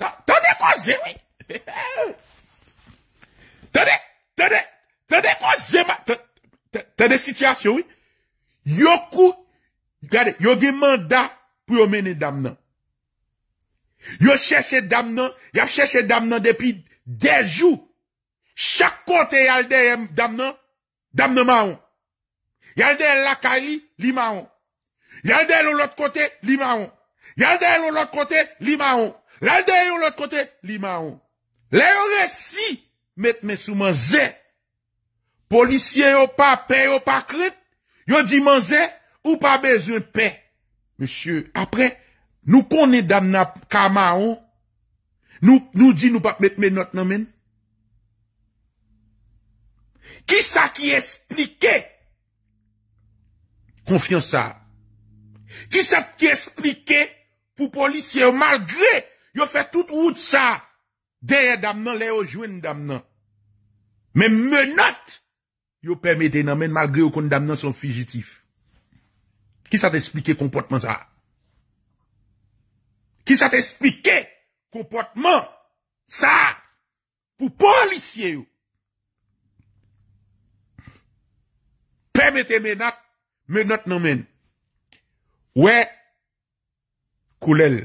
Tande kwa zi ou? Tede, tede Tede kwa zema Tede sityasyon Yo kou Yo gemanda pou yo mene damnan Yo chese damnan Yo chese damnan depi Dejou Chak kote yalde damnan Damnan maon Yalde laka li, li maon Yalde loulot kote, li maon Yalde loulot kote, li maon Yalde loulot kote, li maon Le yo resi, metme sou man zè. Polisyen yo pa pe, yo pa kred. Yo di man zè, ou pa bezon pe. Monsye, apre, nou konen dam na kama an. Nou di nou pa metme not nan men. Ki sa ki esplike? Konfyon sa. Ki sa ki esplike pou polisyen? Malgre, yo fe tout wout sa. Deye dam nan, le yo jwen dam nan. Men menat yo pemete nan men malgre yo kon dam nan son fugitif. Ki sa te explike komportman sa? Ki sa te explike komportman sa pou polisye yo? Pemete menat menat nan men. Ouè koulel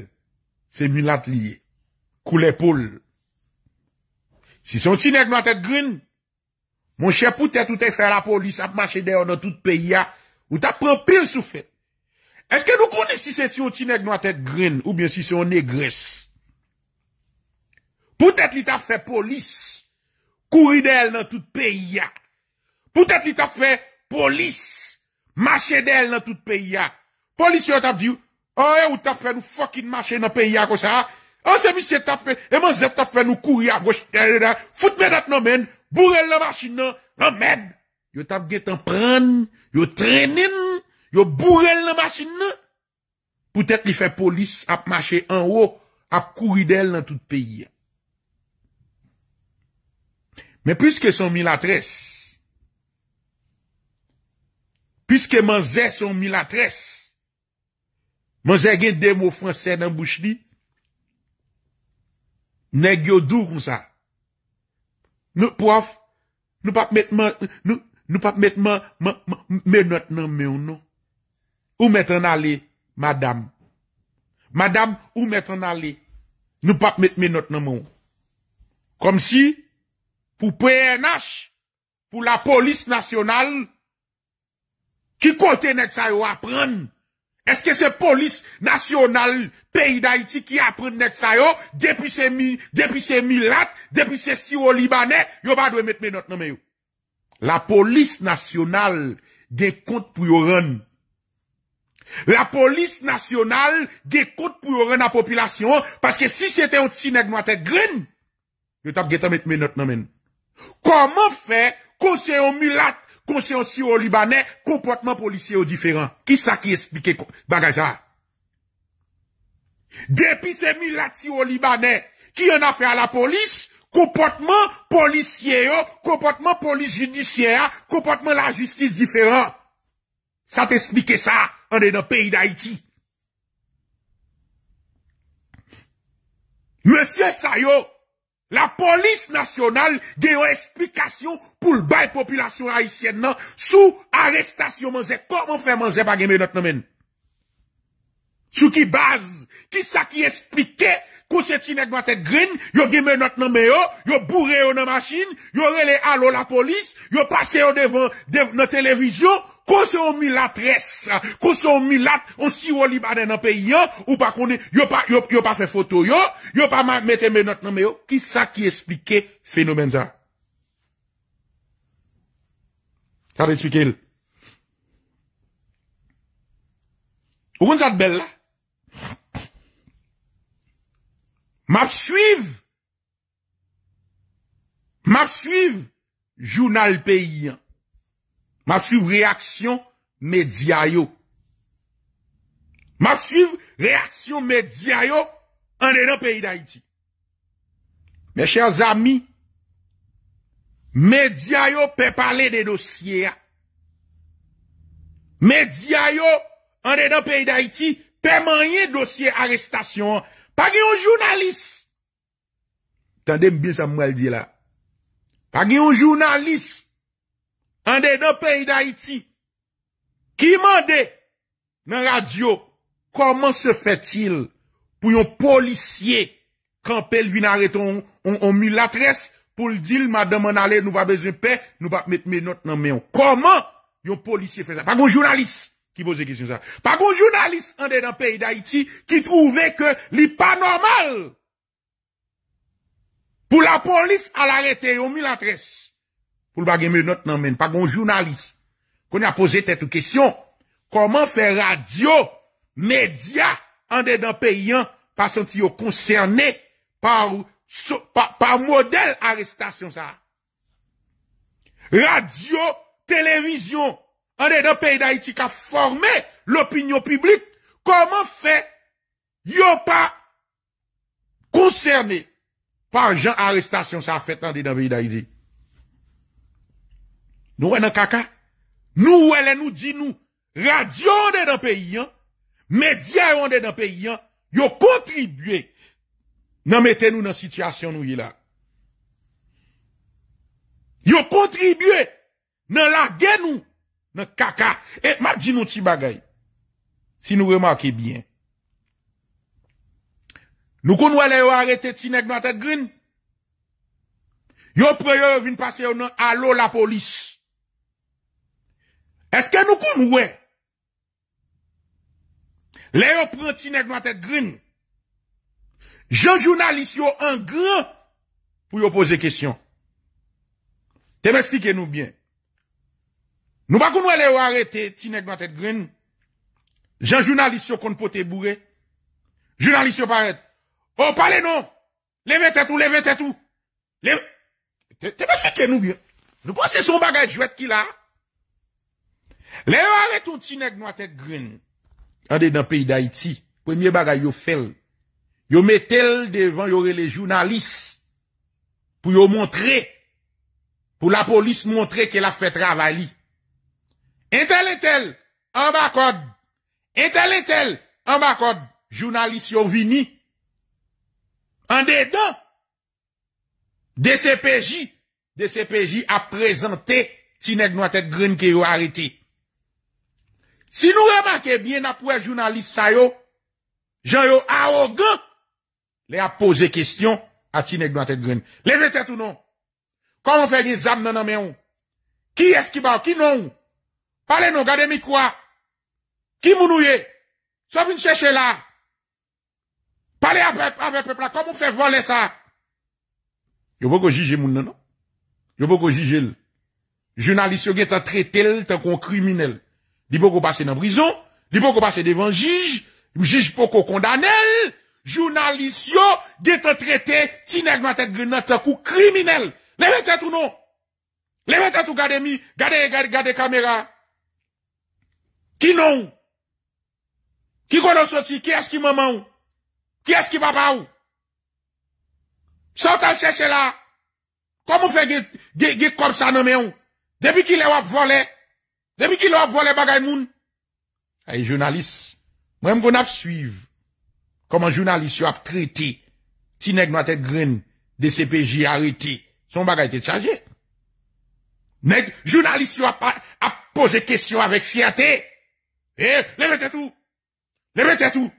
se minat liye. Koulepoul Si son tinek nou atet grin, moun chè poutet ou te fè la polis ap mache deyo nan tout peyi ya, ou ta pran pil sou fè. Eske nou konen si se si yon tinek nou atet grin, ou bien si se yon negres? Poutet li ta fè polis kouri deyo nan tout peyi ya. Poutet li ta fè polis mache deyo nan tout peyi ya. Polis yo tap diyo, oh, ae ou ta fè nou fokin mache nan tout peyi ya kon sa a? anse bisye tap men, e man zep tap men nou kouri a goch, foute men at nan men, bourrel nan non. non, masin nan, nan men, yo tap non. gen tan pran, yo trenin, yo bourrel nan masin nan, poutet li fe polis ap mache anwo, ap kouri del nan tout peyi. Men pwiske son milatres, pwiske man zep son milatres, man zep gen demo franse nan bouch li, Ne gyo doun kon sa. Nou pou av, nou pap met man, nou pap met man menot nan menon. Ou met an ale, madame. Madame, ou met an ale, nou pap met menot nan menon. Kom si, pou PNH, pou la polis nasyonal, ki kote net sa yo aprenn, Eske se polis nasyonal peyi da iti ki apren net sa yo, depi se milat, depi se siwo libanè, yo pa dwe met menot nomen yo. La polis nasyonal ge kont pou yo ren. La polis nasyonal ge kont pou yo ren a popilasyon, paske si se te o tsinèk nou atèk gren, yo tap geta met menot nomen. Koman fe konseyon milat? conscience au Libanais, comportement policier au différent. Qui ça qui explique bagaja? Depuis ces au Libanais, qui en a fait à la police, comportement policier, comportement police judiciaire, comportement la justice différent. Ça t'explique ça, on est dans le pays d'Haïti. Monsieur Sayo, La polis nasyonal gen yon esplikasyon pou l'bay popilasyon ayisyen nan sou arestasyon man zè. Koman fè man zè pa gemè not nan men? Sou ki baz, ki sa ki esplike kou se tinek batèk grin, yo gemè not nan men yo, yo bourè yo nan masjin, yo rele alo la polis, yo pase yo devan nan televizyon. Kousè ou mi latres, kousè ou mi lat, ou si ou li bade nan peyi an, ou pa kone, yo pa, yo pa fe foto, yo, yo pa mette menot nan me yo, ki sa ki esplike fenomen za? Tade esplike il. O kon sa te bel la? Map suive! Map suive! Jounal peyi an. Maksiv reaksyon medya yo. Maksiv reaksyon medya yo an de nan peyi da iti. Mè chèz amy, medya yo pe pale de dosye ya. Medya yo an de nan peyi da iti pe manye dosye arrestasyon. Pa gen yon jounalist. Tande mbi sa mwen al di la. Pa gen yon jounalist an de nan peyi da iti, ki mande nan radyo, koman se fetil pou yon policye kan pelvi nan reto, on mi latres pou l'dil, madan man ale, nou va bezun pe, nou va metme not nan meyon. Koman yon policye feza? Pa goun jounalist ki boze kisyon sa. Pa goun jounalist an de nan peyi da iti, ki trouve ke li pa normal pou la polis alarete yon mi latres. pou l bagay me not nan men, pa gon jounalist, kon y a pose tet ou kesyon, koman fe radio, media, an de dan pe yon, pa santi yo konserne, pa model arrestasyon sa. Radio, televizyon, an de dan pe yon da iti ka forme l'opinyon publik, koman fe yo pa konserne pa jan arrestasyon sa a fet an de dan pe yon da iti. Nous en nous kaka, Nous, nous nous nous nous nous, de pays, médias pays, de nan nous yo nous nan mette nous nous situation nou la. Yo Non, nan nous nous. nan kaka. Et, ma dit, nous, bagay, si nous remarquons bien. nous qu'on wè yo arete ti neg green. la police. Eske nou koum wè? Lè yo pran tinek nan tèk grin. Jan jounalisyon an gran pou yo pose kèsyon. Tè mè fike nou byen. Nou pa koum wè lè yo arete tinek nan tèk grin. Jan jounalisyon kon potè bourè. Jounalisyon paret. Ou pale nou. Leve tè tou, leve tè tou. Tè mè fike nou byen. Nou pa se son bagaj wet ki la. Le yo are ton tinek noatek grin. Ande dan peyi da iti. Pwemye baga yo fel. Yo metel devan yore le jounalis. Pw yo montre. Pw la polis montre ke la fet ravali. Entele tel. Ambakod. Entele tel. Ambakod. Jounalis yo vini. Ande dan. D.C.P.J. D.C.P.J. a prezante tinek noatek grin ke yo arete. Si nou rebarke, biye na pou e jounalist sa yo, jan yo a o gen, le a pose kestyon, atinek nou an tèt gren. Leve tèt ou nou? Koman fe gè zan nananmen ou? Ki eskiba ou? Ki nou? Pale nou? Gade mi kwa? Ki moun ou ye? Sof yon chèche la? Pale avek pepla? Koman fe vole sa? Yo bo ko jije moun nanan? Yo bo ko jije l? Jounalist yo gen tan tretel, tan kon kriminel. Li pou kou basen nan brison, li pou kou basen devan jige, jige pou kou kondanel, jounalist yo, dete trete, tinek nan te kou kriminel. Le vete tou nou, le vete tou gade mi, gade, gade, gade kamera, ki nou, ki kono soti, ki eski maman, ki eski babaw, sa otan chese la, komon fe ge kom sa nan men, debi ki le wap vole, Demi ki lo avvole bagay moun? Ay, jounalist, mwen mgon ap suive koman jounalist yo ap kreti ti neg nou atet gren de CPJ hariti son bagay te chaje. Neg, jounalist yo ap ap pose kesyon avek fiyate. Eh, le bete tou? Le bete tou?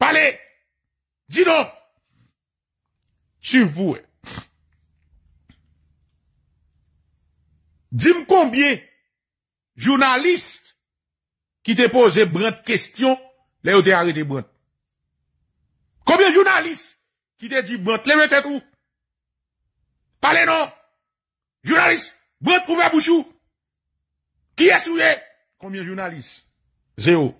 Pale! Dino! Suive pou, eh. Dime koumbye jounalist ki te pose brant kwestyon, la yo te arete brant. Koubyen jounalist ki te di brant, lewe te kou? Paleno, jounalist, brant pou ve bouchou? Ki es ou ye? Koubyen jounalist? Zeo.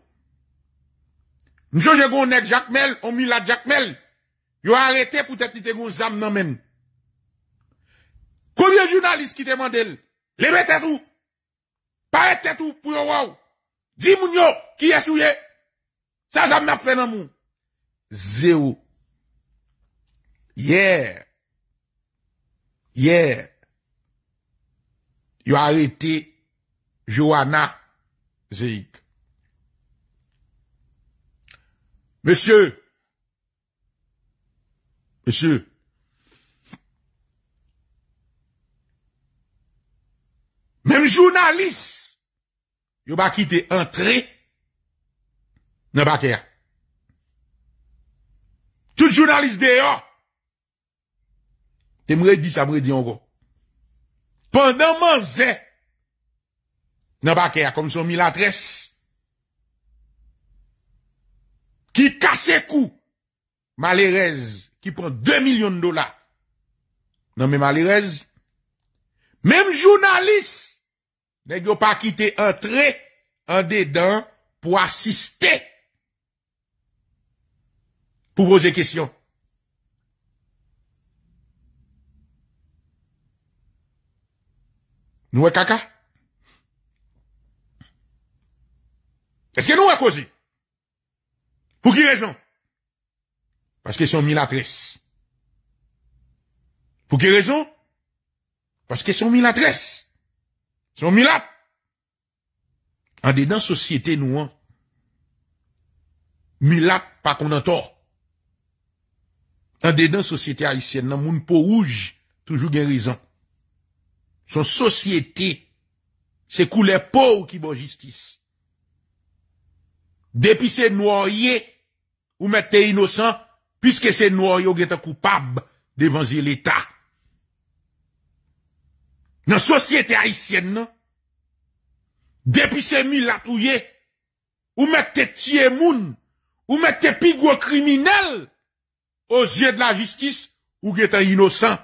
Mso je gounen jakmel, omil la jakmel, yo arete pou te pite goun zam nan men. Koubyen jounalist ki te mandel, lewe te kou? Parete tou pou yo waw. Di moun yo ki yesou ye. Sa jan mè fè nan moun. Ze ou. Ye. Ye. Ye. Yo a rete. Jo wana. Ze yik. Mè sè. Mè sè. Mem jounalist yo baki te entri nan baker. Tout jounalist deyo te mredi sa mredi ango. Pendan man zè nan baker kon son milatres ki kase kou malerez ki pon 2 milyon dola nan men malerez mem jounalist pas pas quitté entrer en dedans pour assister pour poser question. Nous caca. Est-ce que nous a causé? Pour qui raison? Parce qu'ils sont mis la Pour qui raison? Parce qu'ils sont mis la Son milap, an dedan sosyete nou an, milap pa konan tor. An dedan sosyete aisyen nan moun pou ouj, toujou gen rizan. Son sosyete, se koule pou ki bon jistis. Depi se nou aoye ou mette inosan, piske se nou aoye ou geta koupab devan zil etat. nan sosyete haisyen nan, depi se milat ou ye, ou mette te tsyemoun, ou mette te pigwo kriminel, ou zye de la jistis, ou getan inosan,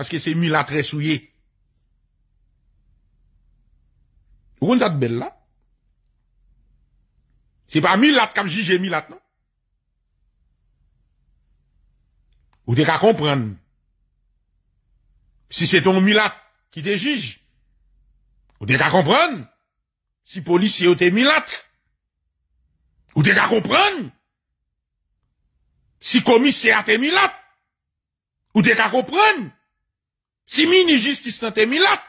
aske se milat resou ye. O kon dat bella? Se pa milat kap jige milat nan? Ou de ka kompren? Si se ton milat, Ki te juj. Ou de ka kompran? Si policye ou te milat? Ou de ka kompran? Si komisye a te milat? Ou de ka kompran? Si mini-justice nan te milat?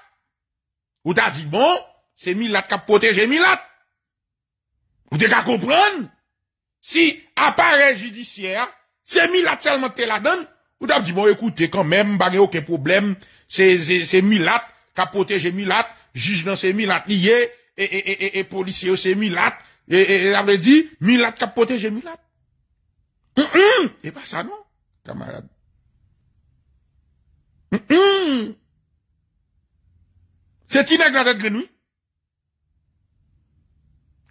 Ou da di bon, se milat kap poterje milat? Ou de ka kompran? Si apare judisye a, se milat selman te la dan? Ou da di bon, ekoute, kanmen, bagen ouke probleme, se mi lat, kapote je mi lat juj nan se mi lat iye, e, e, e, e policye se mi lat e ave di, mi lat kapote je mi lat e ba sa nan kamarade se ti neg nan tet grin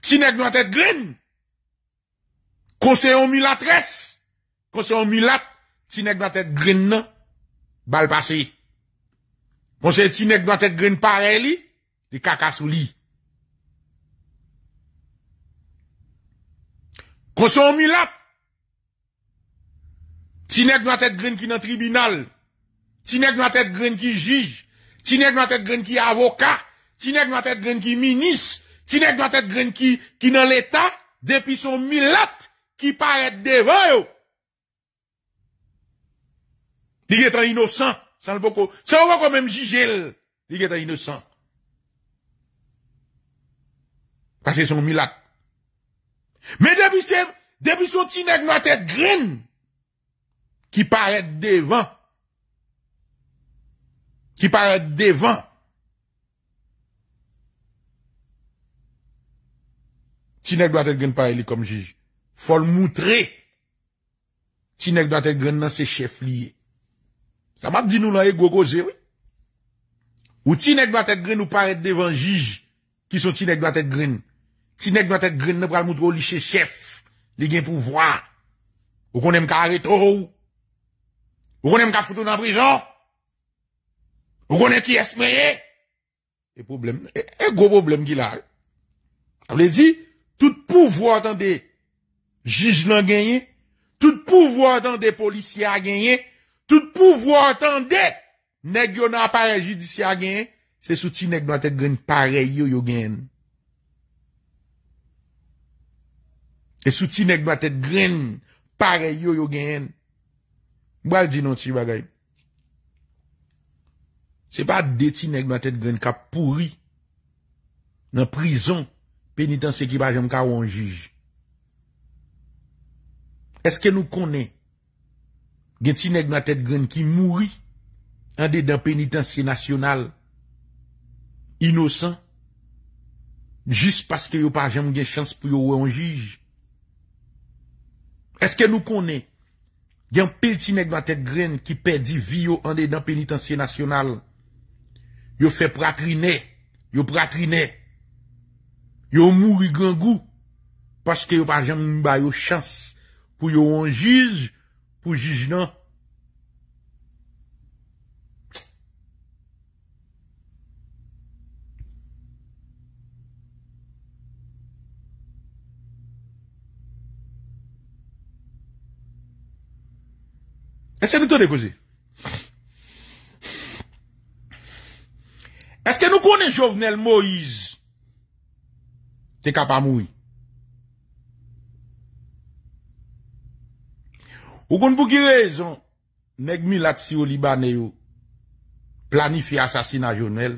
ti neg nan tet grin konseyon mi latres konseyon mi lat ti neg nan tet grin nan bal basi Kon se ti nek nou a tet gren pare li, li kakasou li. Kon son mi lat, ti nek nou a tet gren ki nan tribunal, ti nek nou a tet gren ki jij, ti nek nou a tet gren ki avoka, ti nek nou a tet gren ki minis, ti nek nou a tet gren ki nan l'Etat, depi son mi lat, ki pa et devay yo. Ti gen tan inosant, Ça ne va pas, même juger, il est innocent. Parce que son miracle. Mais depuis c'est, depuis son petit nègre green, qui paraît devant, qui paraît devant, Ti doit être green. par gren comme juge. juge. faut le montrer. moutre. Ti être être dans ses chefs Sa map di nou la e gogoze, oui. Ou ti nek do atet grin ou paret devan jige ki son ti nek do atet grin. Ti nek do atet grin, ne pral moutro liche chef li gen pouvoi. Ou konen mka arre toro ou. Ou konen mka foutou nan prizon. Ou konen ki esmeye. E problem. E, e go problem ki la. Able di, tout pouvoi tan de jige lan genye. Tout pouvoi tan de policia genye. Pouvo entende, neg yon apare judisiya gen, se sou ti neg nou atet gren pare yon yo gen. Se sou ti neg nou atet gren pare yon yo gen. Mwa l di nou ti bagay? Se pa deti neg nou atet gren ka pouri nan prizon peniten seki baje mka ou an juj. Eske nou konen gen ti neg nan tet gren ki mouri an de dan penitansi nasyonal inosan jis paske yo pa jen gen chans pou yo wè an jij eske nou konen gen pel ti neg nan tet gren ki pedi vi yo an de dan penitansi nasyonal yo fe pratrine yo pratrine yo mouri gen gou paske yo pa jen gen chans pou yo wè an jij Ou jiji nan? E se nou tou de kouze? E se nou koune Jovenel Moïse? Te kapa moui? Ou kon pou ki rezon, neg mi latsi ou liba ne yo planifi asasina jounel,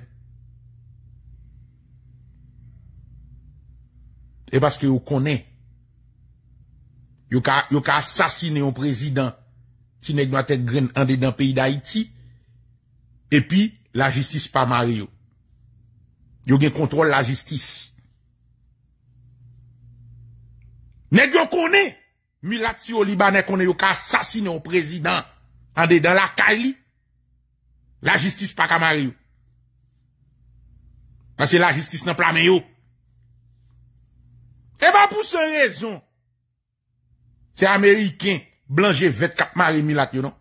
e baske yo konen. Yo ka asasine yon prezident si neg nou atet gren ande dan peyi d'Haïti, epi la jistis pa Mario. Yo gen kontrol la jistis. Neg yo konen! Milat si ou libanè konè yo ka sasine ou prezident an de dan la kari, la jistis pa kamare yo. An se la jistis nan plame yo. E ba pou sen rezon, se Ameriken blanje vet kap mare milat yo non.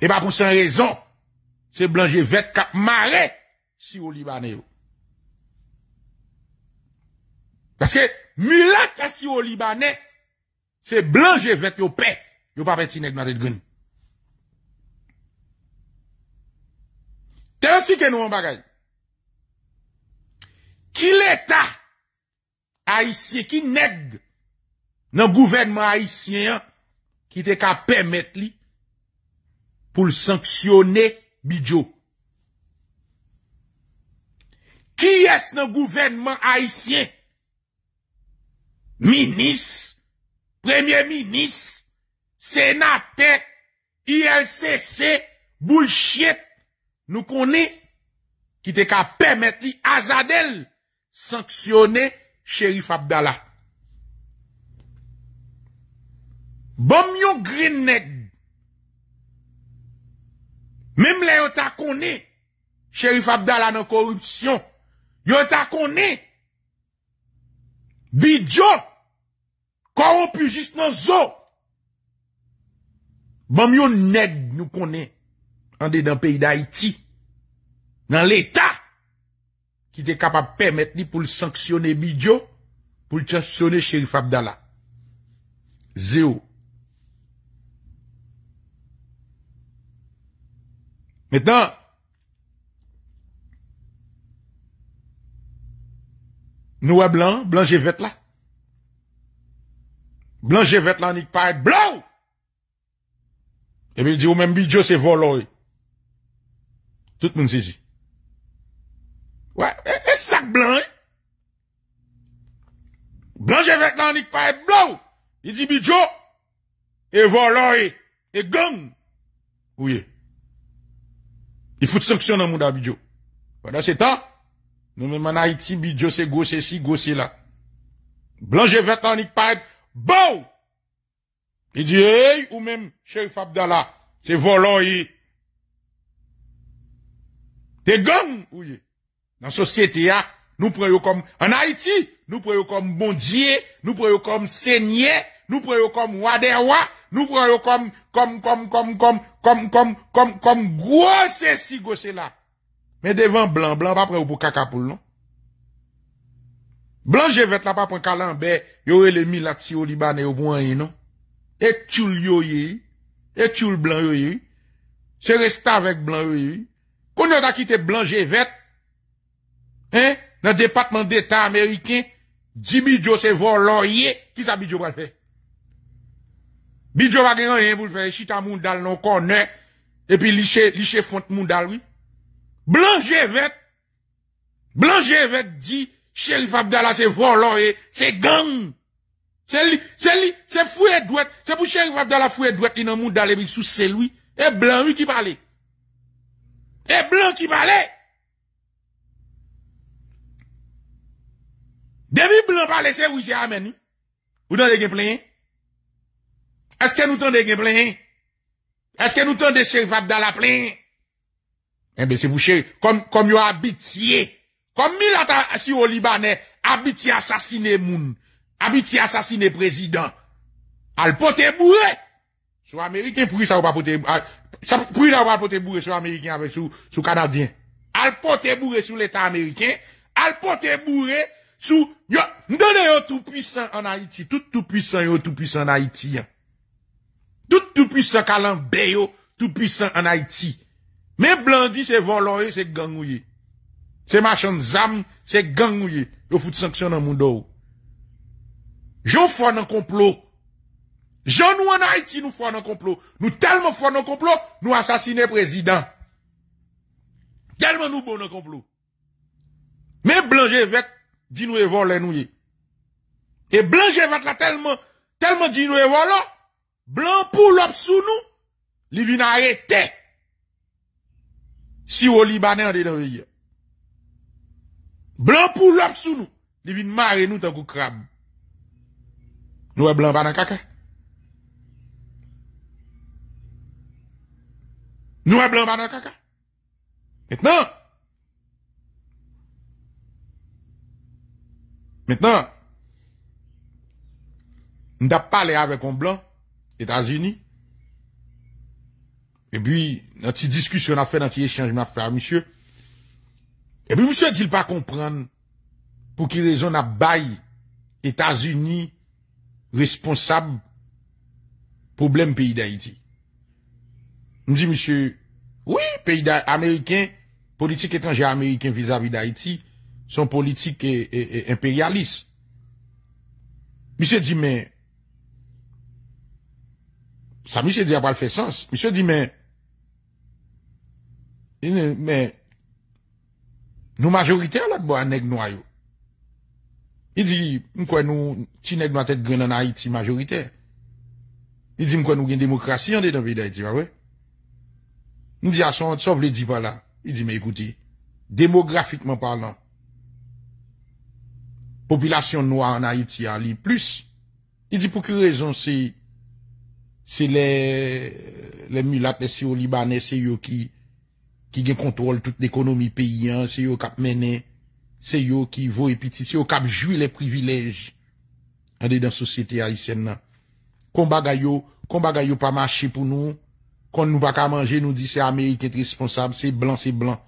E ba pou sen rezon, se blanje vet kap mare si ou libanè yo. Paske milat ka si ou libanè, Se blanje vet yo pe, yo pa pe ti neg nan red gun. Ten ansi ke nou an bagaj. Ki l'Etat haisyen ki neg nan gouvenman haisyen ki te ka pemet li pou l'sanksyone bidyo. Ki es nan gouvenman haisyen minis Premier Minis, Senate, ILCC, Boul Chiep, nou koni, ki te ka pemet li Azadel, sanksyone, Sherif Abdallah. Bom yon green net, mèm le yon ta koni, Sherif Abdallah nan korupsyon, yon ta koni, bidyo, an pou jist nan zo. Ban myon neg nou konen an de dan peyi da Haiti nan l'Etat ki te kapab pèmèt li pou l'sanksyonè Bidjo pou l'sanksyonè Sherif Abdallah. Zeo. Metan nou a blan, blan jè vèt la Blanje vet lanik pa et blaou. E mi di ou men bidjo se voloy. Tout moun se zi. Ouè, e sak blanj. Blanje vet lanik pa et blaou. I di bidjo. E voloy. E gong. Ouye. I foute sanksyon nan moun da bidjo. Wada se ta. Nou men manay ti bidjo se gose si gose la. Blanje vet lanik pa et... Bou! Pi diye, hey, ou men, chèif Abdallah, se volon yi. Te gong, ou ye. Nan sosyete ya, nou preyo kom, an Haiti, nou preyo kom bondye, nou preyo kom sènyè, nou preyo kom wadewa, nou preyo kom, kom, kom, kom, kom, kom, kom, kom, kom, kom, gwo se si gwo se la. Men devan blan, blan pa preyo pou kaka pou loun. Blanche vet la pa pon kalanbe, yo le mi au yo au yo non? Et tu yo yé. et tu blanc yo ye, se resta avec blanc yo qu'on Kon yon ta kite Blanche vet, hein, nan département d'État américain, di Bidjo se vol lorye, ki sa Bidjo le fe? bidjo pa gen yon chita moun non Et puis liché, liché font moun dal, oui. Blanche vet, Blanche vet di, Chérif Abdallah, c'est volant c'est gang. C'est lui, c'est lui, c'est fouet douette. C'est pour Chérif Abdallah fouet douette, il n'a monde d'aller sous c'est lui. Et blanc, lui qui parlait. Et blanc qui parlait. Depuis blanc parlait, c'est oui, c'est amen. Vous n'avez pas plein? Est-ce que nous tendez plein? Est-ce que nous tendez Chérif Abdallah plein? Eh bien, c'est pour comme, comme y'a habitué. Comme attaques si au Libanais, habiti assassiné moun, habiti assassiné président, al pote bourré, Sous américain, pour ça ou pas pote, pour euh, ça ou pas pote bourré sur américain avec sous, sous canadien. Al pote bourré sur l'état américain, al pote bourré sous, yo, donne yo tout puissant en Haïti, tout tout puissant yo tout puissant en Haïti, hein. Tout tout puissant kalan yo, tout puissant en Haïti. Même blandi c'est volant, c'est gangouillé. C'est machin zam, c'est gang mouillé. Yo fout sanction dans mon dos. J'en fais un complot. J'en nous en Haïti, nous fous un complot. Nous tellement fous un complot, nous assassiner président. Tellement nous bon un complot. Mais Blanger avec dit nous voler nous. Et Blanger évêque tellement, tellement dit nous blanc pour l'op sous nous, il vient arrêter. Si au Libanais, on est dans le Blan pou lap sou nou, li vin mare nou tan kou krab. Nou e blan pa nan kaka? Nou e blan pa nan kaka? Mèt nan? Mèt nan? Nou dap pale avè kon blan, Etats-Unis, e bi, nan ti diskusyon a fè, nan ti échangeman a fè, a misye, Et puis, monsieur dit pas comprendre pour qui raison n'a bail États-Unis responsable problème pays d'Haïti. Me dit monsieur, oui, pays américain, politique étrangère américaine vis-à-vis d'Haïti, son politique est, impérialiste. Monsieur dit, mais, ça, monsieur dit, a pas fait sens. Monsieur dit, mais, mais, nous majoritaires, là un nèg noir Il dit quoi nous ti nèg tête grand en Haïti majoritaire. Il dit quoi nous une démocratie en dedans pays d'Haïti, pas vrai Nous dit à son sauf le dit pas là. Il dit mais écoutez, démographiquement parlant, population noire en Haïti a plus. Il dit pour quelle raison c'est c'est les les mulates, les libanais c'est eux qui qui gagne contrôle toute l'économie paysan, hein. c'est eux qui mènent, c'est eux qui vont et petit, c'est eux qui jouent les privilèges en dans la société haïtienne. Combat gayo, combat gayo pas marché pour nous, quand nous pas manger, nous dit c'est est responsable, c'est blanc, c'est blanc.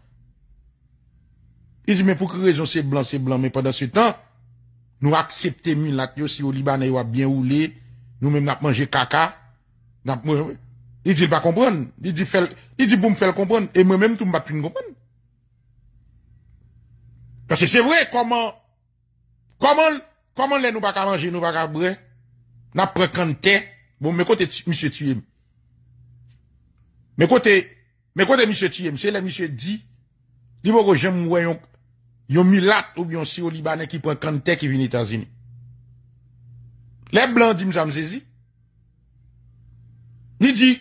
Ils disent, mais pour quelle raison c'est blanc, c'est blanc, mais pendant ce temps, nous acceptons mulat, si au Libanais, a bien roulé, nous même n'a mangé caca, n'a il dit, il va comprendre. Il dit, fait, il dit, pour me faire comprendre. Et moi-même, tout m'a pu plus comprendre. Parce que c'est vrai, comment, comment, comment les nous pas manger, nous pas boire, n'a pas thé. bon, mais côté, monsieur tué. Mais côté, mais côté, monsieur tué, c'est là, monsieur dit, moi que j'aime, voyons, yon milat ou bien si au Libanais qui prend thé, qui vient États-Unis. Les blancs disent, ça me saisit. Il dit,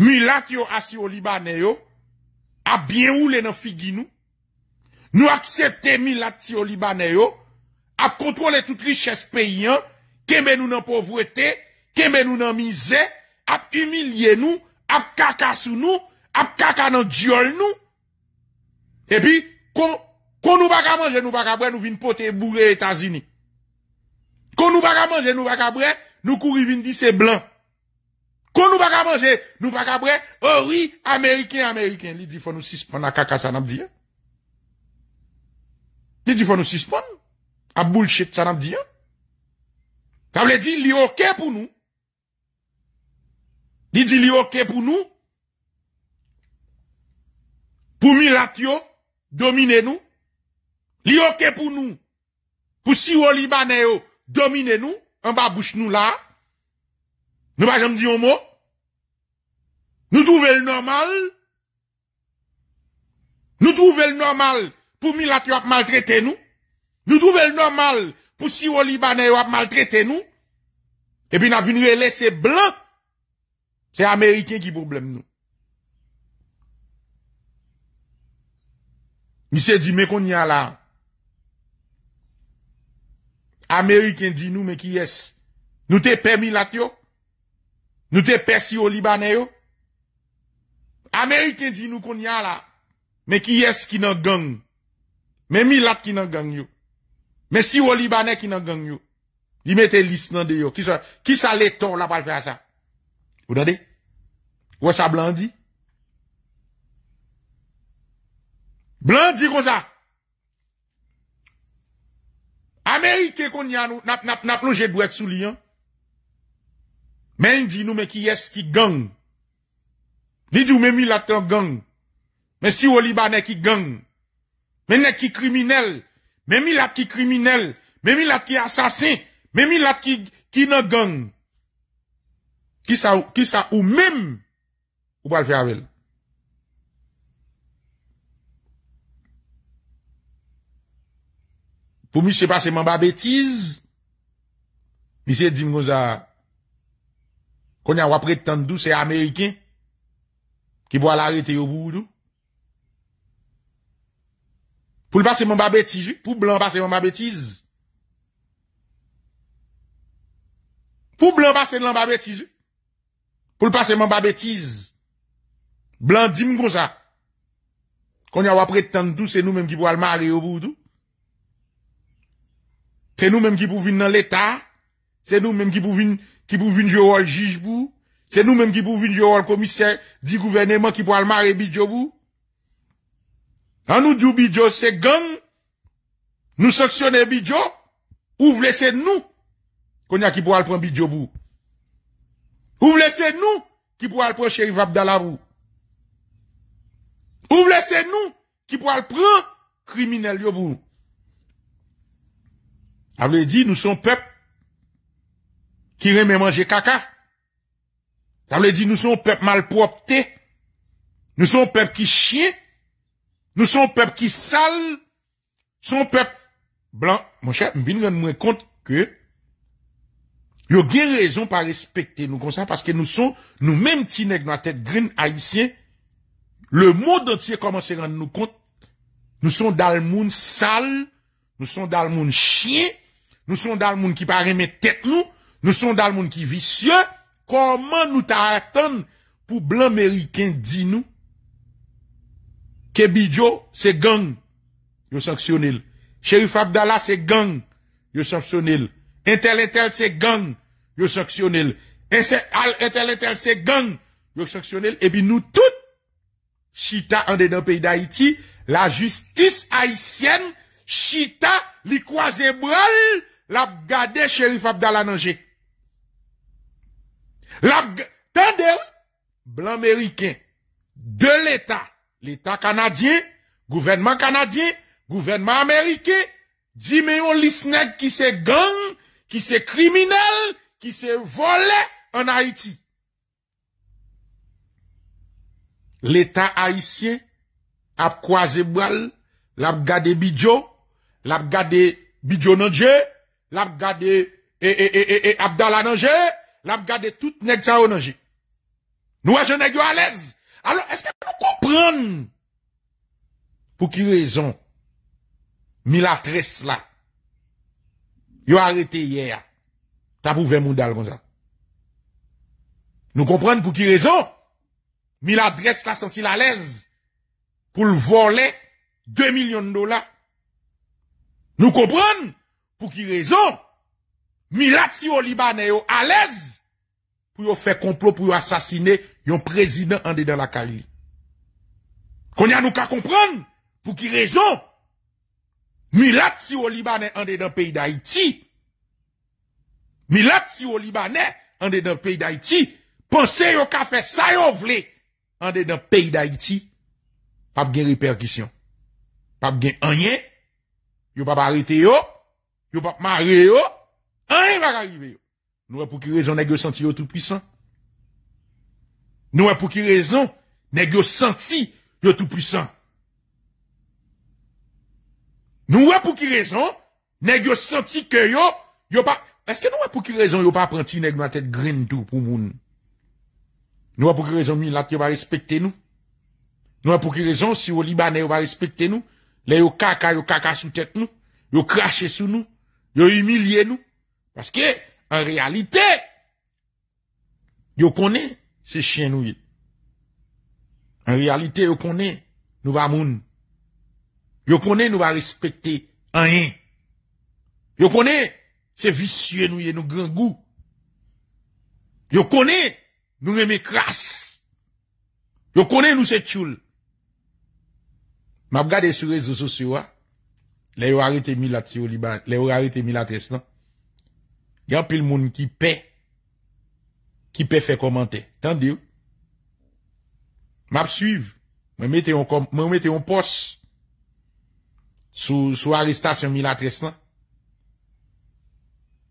Milat yo assis au Libanais yo, a bien roulé dans figi nous. Nous accepter si yo Libanais yo, a contrôler toute richesse paysan, hein. kembe nous dans pauvreté, kembe nous dans misère, a humilier nous, a caca sous nous, a caca dans diol nous. Et puis, qu'on qu'on nous va manger, nous va nous vinn porter bourré États-Unis. Qu'on nous va manger, nous va nous courir vinn dit c'est blanc. Kon nou baka manje, nou baka bre, oh oui, Ameriken, Ameriken, li di fò nou sispon a kaka sa nam di ya. Li di fò nou sispon a bullshit sa nam di ya. Sa wè di, li ok pou nou. Li di, li ok pou nou. Pou milak yo, domine nou. Li ok pou nou. Pou si wò li banè yo, domine nou. An ba bouch nou la. Nous pas jamais dit un mot. Nous trouvons le normal. Nous trouvons le normal pour Milat qui a maltraité nous. Nous trouvons le normal pour si au Libanais a maltraité nous. Et puis, nous avons vu blanc. C'est Américain qui problème nous. Il s'est dit, mais qu'on y a là. Américain dit nous, mais qui est-ce? Nous t'es permis là, Nou te persi ou libanè yo? Ameriken di nou kon nyan la. Men ki yes ki nan gang. Men milat ki nan gang yo. Men si ou libanè ki nan gang yo. Li men te lis nan de yo. Ki sa letor la pal fe a sa? Ou dade? Ou sa blandi? Blandi kon sa. Ameriken kon nyan nou. Nap nou je bwet sou li an. Men di nou men ki yes ki gang. Li di ou men mi lak te gang. Men si ou li ba ne ki gang. Men ne ki kriminel. Men mi lak ki kriminel. Men mi lak ki asasin. Men mi lak ki ne gang. Ki sa ou men. Ou pa l'fè avèl. Pou mi se passeman ba bètiz, mi se dim kon za... kon ya wapre tendou se Ameriken, ki pou alarete yo boudou. Pou l'passeman ba betize, pou blan passeman ba betize. Pou blan passeman ba betize, pou l'passeman ba betize, blan dim kou sa, kon ya wapre tendou se nou menm ki pou almare yo boudou. Se nou menm ki pou vin nan l'Etat, se nou menm ki pou vin... qui pour venir jouer le juge C'est nous-mêmes qui pour venir jouer le commissaire du gouvernement qui pour le marrer Bidjo Quand nous dit Bidjo, c'est gang. Nous sanctionnons Bidjo. Ou vous laissez nous. Qu'on a qui pour aller prendre Bidjo pour. Ou vous laissez nous qui pour aller prendre Chérif Abdalabou. Ou vous laissez nous qui pour aller prendre criminel pour. Vous dit, nous sommes peuple qui remet manger caca. Ça veut dire, nous sommes peuple malpropre. Nous sommes peuple qui chien. Nous sommes peuple qui sale. un peuple blanc. Mon cher, je me rendre compte que Yo gen pas respecter nos nous parce que nous sommes... nous mêmes petits nègres dans la tête green haïtien. le commence à commence à compte... nous sommes dans le monde sale, nous sommes dans le monde chien, sommes dans qui monde qui pas mettre tête nous. Nous sommes dans le monde qui vicieux. Comment nous t'attendons pour blanc américain dis nous que c'est gang, yo sanctionnel. Chérif Abdallah, c'est gang, yo sanctionnel. Intel, intel, c'est gang, yo sanctionnel. Intel, intel, c'est gang, yo sanctionnel. Et puis nous tous, chita en dedans pays d'Haïti, la justice haïtienne, chita, li croise bral, la gade Chérif Abdallah Nangé. La, tendez, blanc américain, de l'État, l'État canadien, gouvernement canadien, gouvernement américain, dit mais on qui se gang, qui se criminel, qui se volé en Haïti. L'État haïtien a croisé l'abgade l'a gardé bidjo, l'a bidjo nanje, l'a et, et, et, Abdallah nanje, l'a gardé tout nèg ça au danger. Nous je à l'aise. Alors est-ce que nous comprenons pour qui raison Miladresse là a arrêté hier. T'as pouvé Moudal comme ça. Nous comprenons pour qui raison Miladresse là senti à l'aise pour voler 2 millions de dollars. Nous comprenons pour qui raison Milati au Libanais à l'aise pour faire complot pour assassiner un président en dans la Cali. Qu'on y a nous qu'à comprendre pour qui raison Milati au Libanais en dans le pays d'Haïti. Milati au Libanais en dans le pays d'Haïti. Pensez qu'à fait ça yo vle en dans le pays d'Haïti. Pas de répercussion. Pas de rien. Yo pas arrêter yo. Yo pas marrer yo. Rien hein, va arriver. Nous, pour qui raison, nèg senti tout puissant? Nous, pour qui raison, nèg senti tout puissant? Nous, pour qui raison, nèg senti que yo, yo pas, est-ce que nous, pour qui raison, yo pas apprenti nèg dans tête green tout pour moun? Nous, pour qui raison, mi yo pas respecter nous? Nous, pour qui raison, si au Libanais pas respecter nous? Les yo kaka, yo kaka sous tête nous? Yo craché sous nous? Yo humilié nous? Paske, an realite, yo kone se chenouye. An realite, yo kone nou va moun. Yo kone nou va respete anye. Yo kone se visyenouye nou gen gou. Yo kone nou me me kras. Yo kone nou se tchoul. Mab gade sou rezo sou siwa, le yo harite milat se yo liban, le yo harite milat es nan. yon pil moun ki pe, ki pe fe komante, tan diyo, map suiv, mwen mette yon pos, sou aristasyon mila tresna,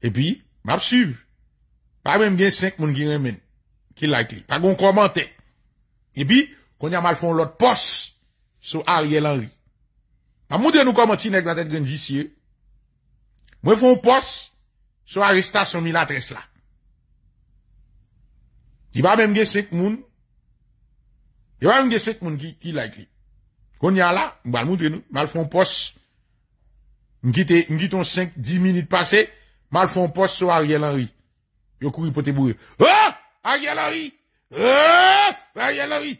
epi, map suiv, pa mwen mwen senk moun ki remen, ki like li, pa goun komante, epi, kon yon mal fon lot pos, sou ari el anri, pa moun de nou komanti nek la tet gen visye, mwen fon pos, So a resta son milatres la. Di ba men mgeset moun. Di ba men mgeset moun ki la ekri. Kon ya la, mbal moudre nou. Mal fon pos. Mkite, mkite on 5, 10 minute pase. Mal fon pos so a rielanri. Yo kou yi pote bouri. Ah! A rielanri! Ah! A rielanri!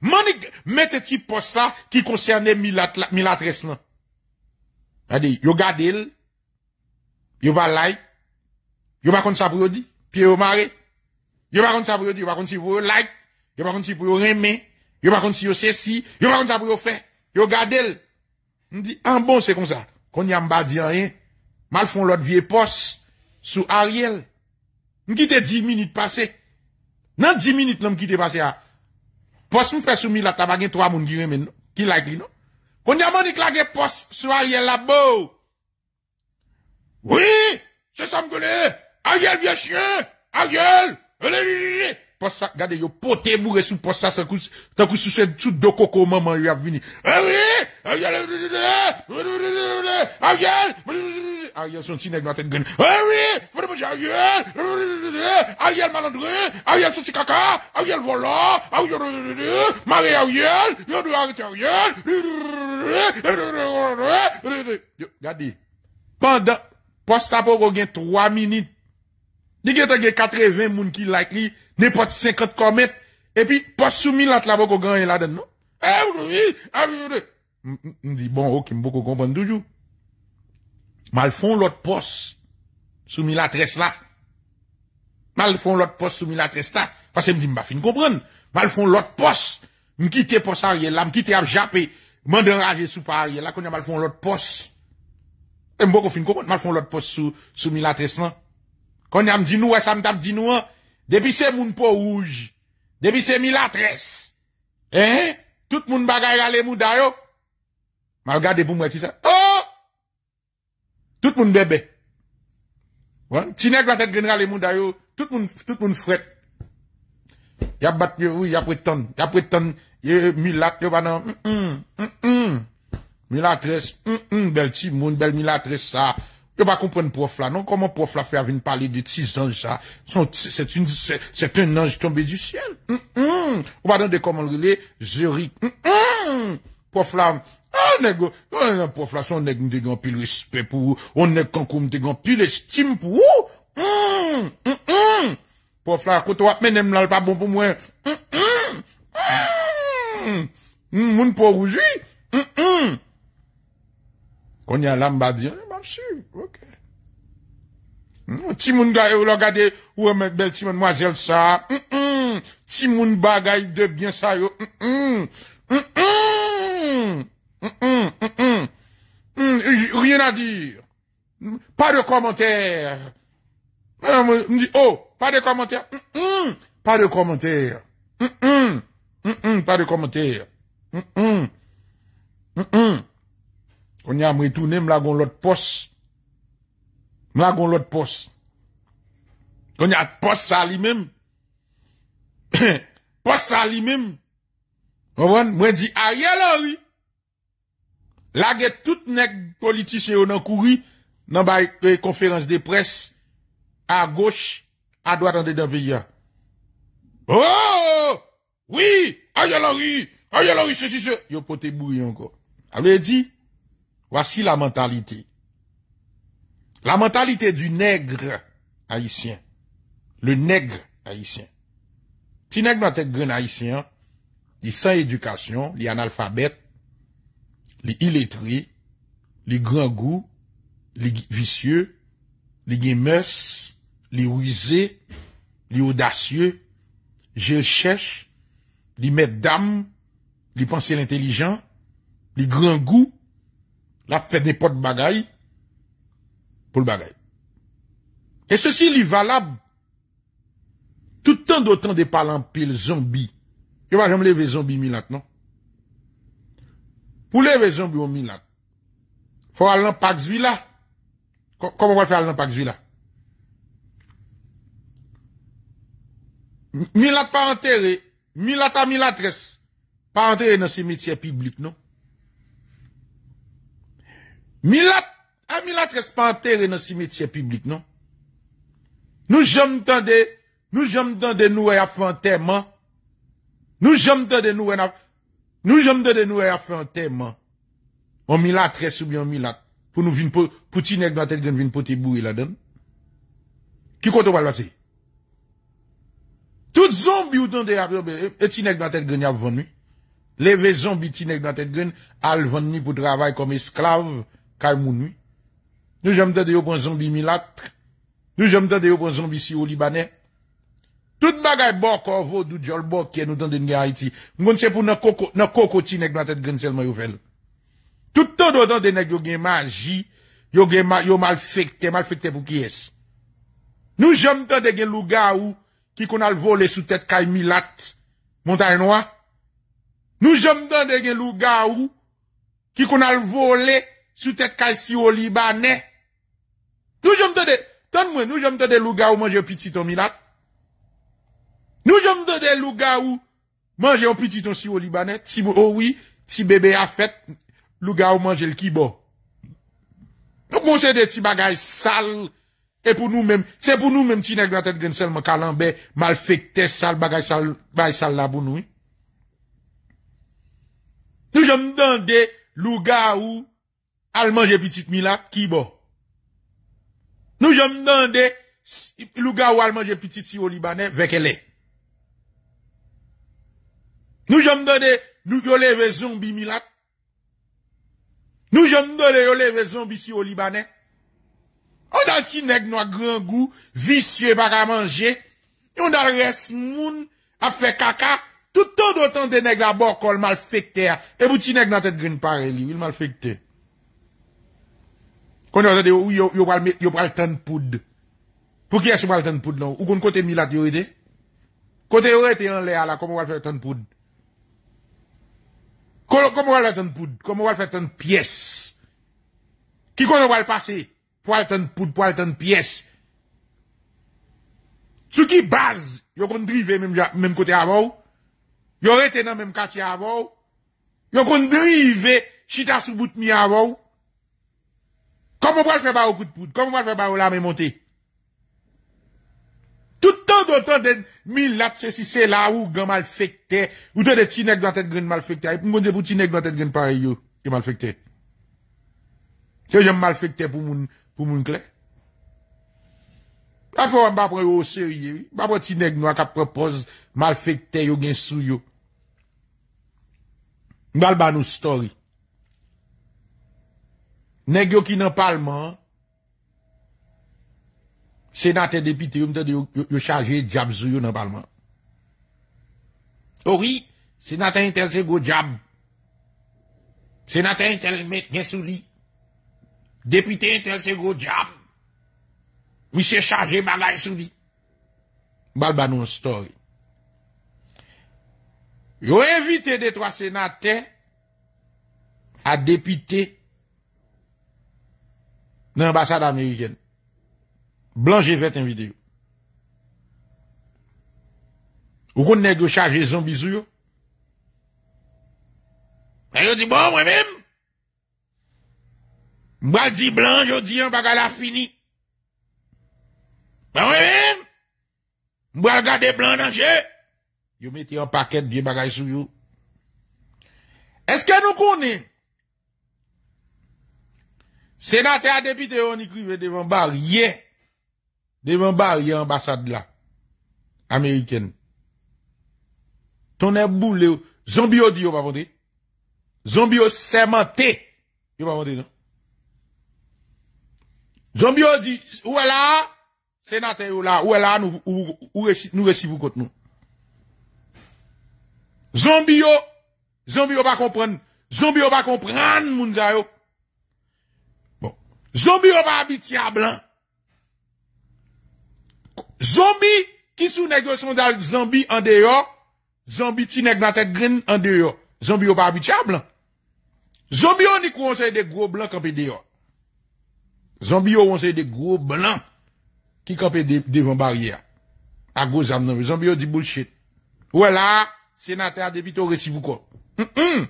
Manig mette ti post la ki konserne milatres lan. Adi, yo gade el, yo va like, yo va kont sa pou yo di, pi yo mare, yo va kont sa pou yo di, yo va kont si pou yo like, yo va kont si pou yo reme, yo va kont si yo si, yo va kont sa pou yo fe, yo gade el. M un an bon se kon sa, kon yam ba di an yen, mal fon lot vie post sou Ariel. M ki 10 minutes pase, nan 10 minutes nan m ki a, Pos mou fè soumi la tabagèn twa moun gire men nou? Ki non? la ek li nou? Konja moun i klage pos sou a yel la bou? Oui! Se sam gounè! A yel, vie chien! A yel! E le li li li! poste ça, regardez, yo poté bourré sous poste ça, tant que sous sous deux coco maman, yo a Ariel, Ariel, son petit Ariel, vous Ariel, Ariel malandré, Ariel son caca, Ariel volant, Ariel, Marie Ariel, yo doit arrêter Ariel. Regardez, pendant, poste 3 minutes, que 80 moun qui like li, Nè pot 50 komet, epi pos soumi lat la vokou gan yon laden nou. E vri, e vri vri. M di, bon, ok, m boko kompon doujou. Mal fon lot pos, soumi lat res la. Mal fon lot pos, soumi lat res la. Pasè m di, m ba fin kompon. Mal fon lot pos, m kite pos a riyel la, m kite ap jape, m an deraje sou pa a riyel la, konye mal fon lot pos. M boko fin kompon, mal fon lot pos soumi lat res la. Konye am di nou, asam tab di nou an, Depi se moun pou ouj, depi se milatres, eh, tout moun bagay rale moun dayo, mal gade pou mwen ki sa, oh, tout moun bebe, wan, tine gwa tet gen rale moun dayo, tout moun fret, yap bat yo, yap wet ton, yap wet ton, yo milat yo banan, mh mm, mh, mm, mh mm, mh, milatres, mh mh, bel ti moun, bel milatres sa, Je ne pas comprendre prof là, non? Comment prof là fait à venir parler de petits anges, ça? C'est une, c'est un ange tombé du ciel. Mm, mm. On va demander comment le Zurich. Mm prof là, ah, nègre, prof là, son nèg de grand pile respect pour, vous, on nèg mm, quand de grand pile estime pour, Prof là, quand toi va mener là, pas bon pour moi. mon pour rouge Qu'on y a l'ambadien, je Ti moun gare ou l'ogade, gade, ou remet bel ti mademoiselle ça, ti moun bagay de bien sa yo, rien à dire, pas de commentaire. oh, pas de commentaire, pas de commentaire, pas de commentaire. On y a me retourné, me l'autre poste. Nou a gon lot pos. Kon yad pos sa li mem. Pos sa li mem. Mwen di, a ye la wii. Laget tout nek politis yo nan kouri nan bay e, konferans de pres. A goch, a doa dande de beya. Oh! Oui! A ye la wii! A ye la wii! Yo pote bou yon ko. A wè di, wasi la mentalite. La mentalité du nègre haïtien. Le nègre haïtien. Si nègre ma tête grand haïtien, il sans éducation, il analphabète, il illettré, il grand goût, il vicieux, il est les il rusé, il audacieux, je cherche, il met d'âme, il pense l'intelligent, il grand goût, la fait de bagaille, pour Et ceci, il est valable tout temps d'autant de parler en pile zombie. Il va jamais lever zombie milat, non? Pour lever zombie au milat, faut aller en Pax Villa. Comment on va faire aller en Pax Villa? Milat pas enterré, milat à milatresse, pas enterré dans cimetière public, non? Milat un la très pas enterré dans le métier public, non? Nous j'aime tendre, nous j'aime tendre nous à faire enterrement. Nous j'aime tendre nous à, nous j'aime tendre nous à faire enterrement. On mi la tresse ou bien on pour nous vin, pour, pour t'y dans tel gène venir pour t'y bouille la donne. Qui compte pas passer? Toutes zombie ou tendre à, et t'y nègre dans tel gène y nuit Les Levez zombie t'y nègre dans tel gène, al nuit pour travailler comme esclave, car il Nou jomte de yo konzombi milat. Nou jomte de yo konzombi si ou libanè. Tout bagay bok konvo doudjol bok ke nou tende nge ha iti. Mwen konse pou nan koko ti nek nou atet gen selman yo vel. Tout ton do tende nek yo gen maji yo mal fikte, mal fikte pou kyes. Nou jomte de gen luga ou ki konal vole sou tet kay milat monta enwa. Nou jomte de gen luga ou ki konal vole sou tet kay si ou libanè Nous j'aime des, donne moi, nous j'aime de louga ou manger petit ton milat. Nous j'aime de louga ou manger un petit ton si au libanais, si oh oui, si bébé a fait louga ou manger le kibo. Nous conseillons des petits bagages sales et pour nous-mêmes, c'est pour nous-mêmes qui nèg dans tête gagne seulement calambé, malfecté, sale bagage sale, bagage sale là pour nous. Nous j'aime de louga ou al manger petit milat kibo. Nou jom nande luga ou al manje piti ti ou libanen veke le. Nou jom nande nou yo leve zon bi milat. Nou jom nande yo leve zon bi si ou libanen. O dal ti neg nou a gran gou, visye baka manje. O dal res moun a fe kaka. Touton dotan de neg la borkol mal fekte a. E bouti neg natet grin pare li, vil mal fekte a. Quand on entend dit yo yo pral met yo pral tan poudre Pour qui est-ce que pral tan poudre non? Ou kon côté mi la priorité? Côté yo était en l'air là comment on va faire tan poud? Comment on va faire tan poud? Comment on va faire tan pièce? Qui qu'on va le passer? Pour aller tan poud, pour aller tan pièce. Sous qui base, yon kon drive même, même côté avant, yon rete dans même quartier avant, yon kon drive chita sous bout mi avant, Koum mwen fe ba ou kout pout? Koum mwen fe ba ou la mè monte? Tout an do tan den mi lakse si se la ou gen mal fèkte. Ou te de tinek do an tèd gen mal fèkte. Mwen kon de pou tinek do an tèd gen pare yo gen mal fèkte. Se yo jen mal fèkte pou moun kle? A fò an bapre yo se yè. Bapre tinek nou ak ap propose mal fèkte yo gen sou yo. Mwen al ban nou story. Nèk yo ki nan palman, senate depite yo mwen te de yo yo chaje jab zou yo nan palman. Owi, senate entel se go jab, senate entel met nye souli, depite entel se go jab, mi se chaje bagay souli. Bal banon story. Yo evite de to a senate a depite nan ambasade Amerijen. Blanje vet en videyo. Ou kon negyo chaje zon bizuyo? E yo di bon mwen mèm? Mwen mwen di blan, yo di yon bagay la fini. Mwen mwen mèm? Mwen mwen gade blan nan jè? Yo meti yon paket biye bagay sou yo. Eske nou konen? Sénateur député, on écrivait devant barrière, devant barrière ambassade là, américaine. Ton est boulé, zombie au dit, pas monter. Zombie au il pas monter, non? Zombie dit, où est là? Sénateur là, où est là, nous, où, nous recevons contre nous. Zombie au, zombie comprendre, zombie au pas comprendre, Zambi yo pa abitya blan. Zambi ki sou negosyon dal zambi an deyo. Zambi ti neg naten grin an deyo. Zambi yo pa abitya blan. Zambi yo ni kou anseye de gro blan kope deyo. Zambi yo anseye de gro blan ki kope devan bariyer. A go zam nanbe. Zambi yo di bullshit. Wala, e senater debito resibu ko. M-m!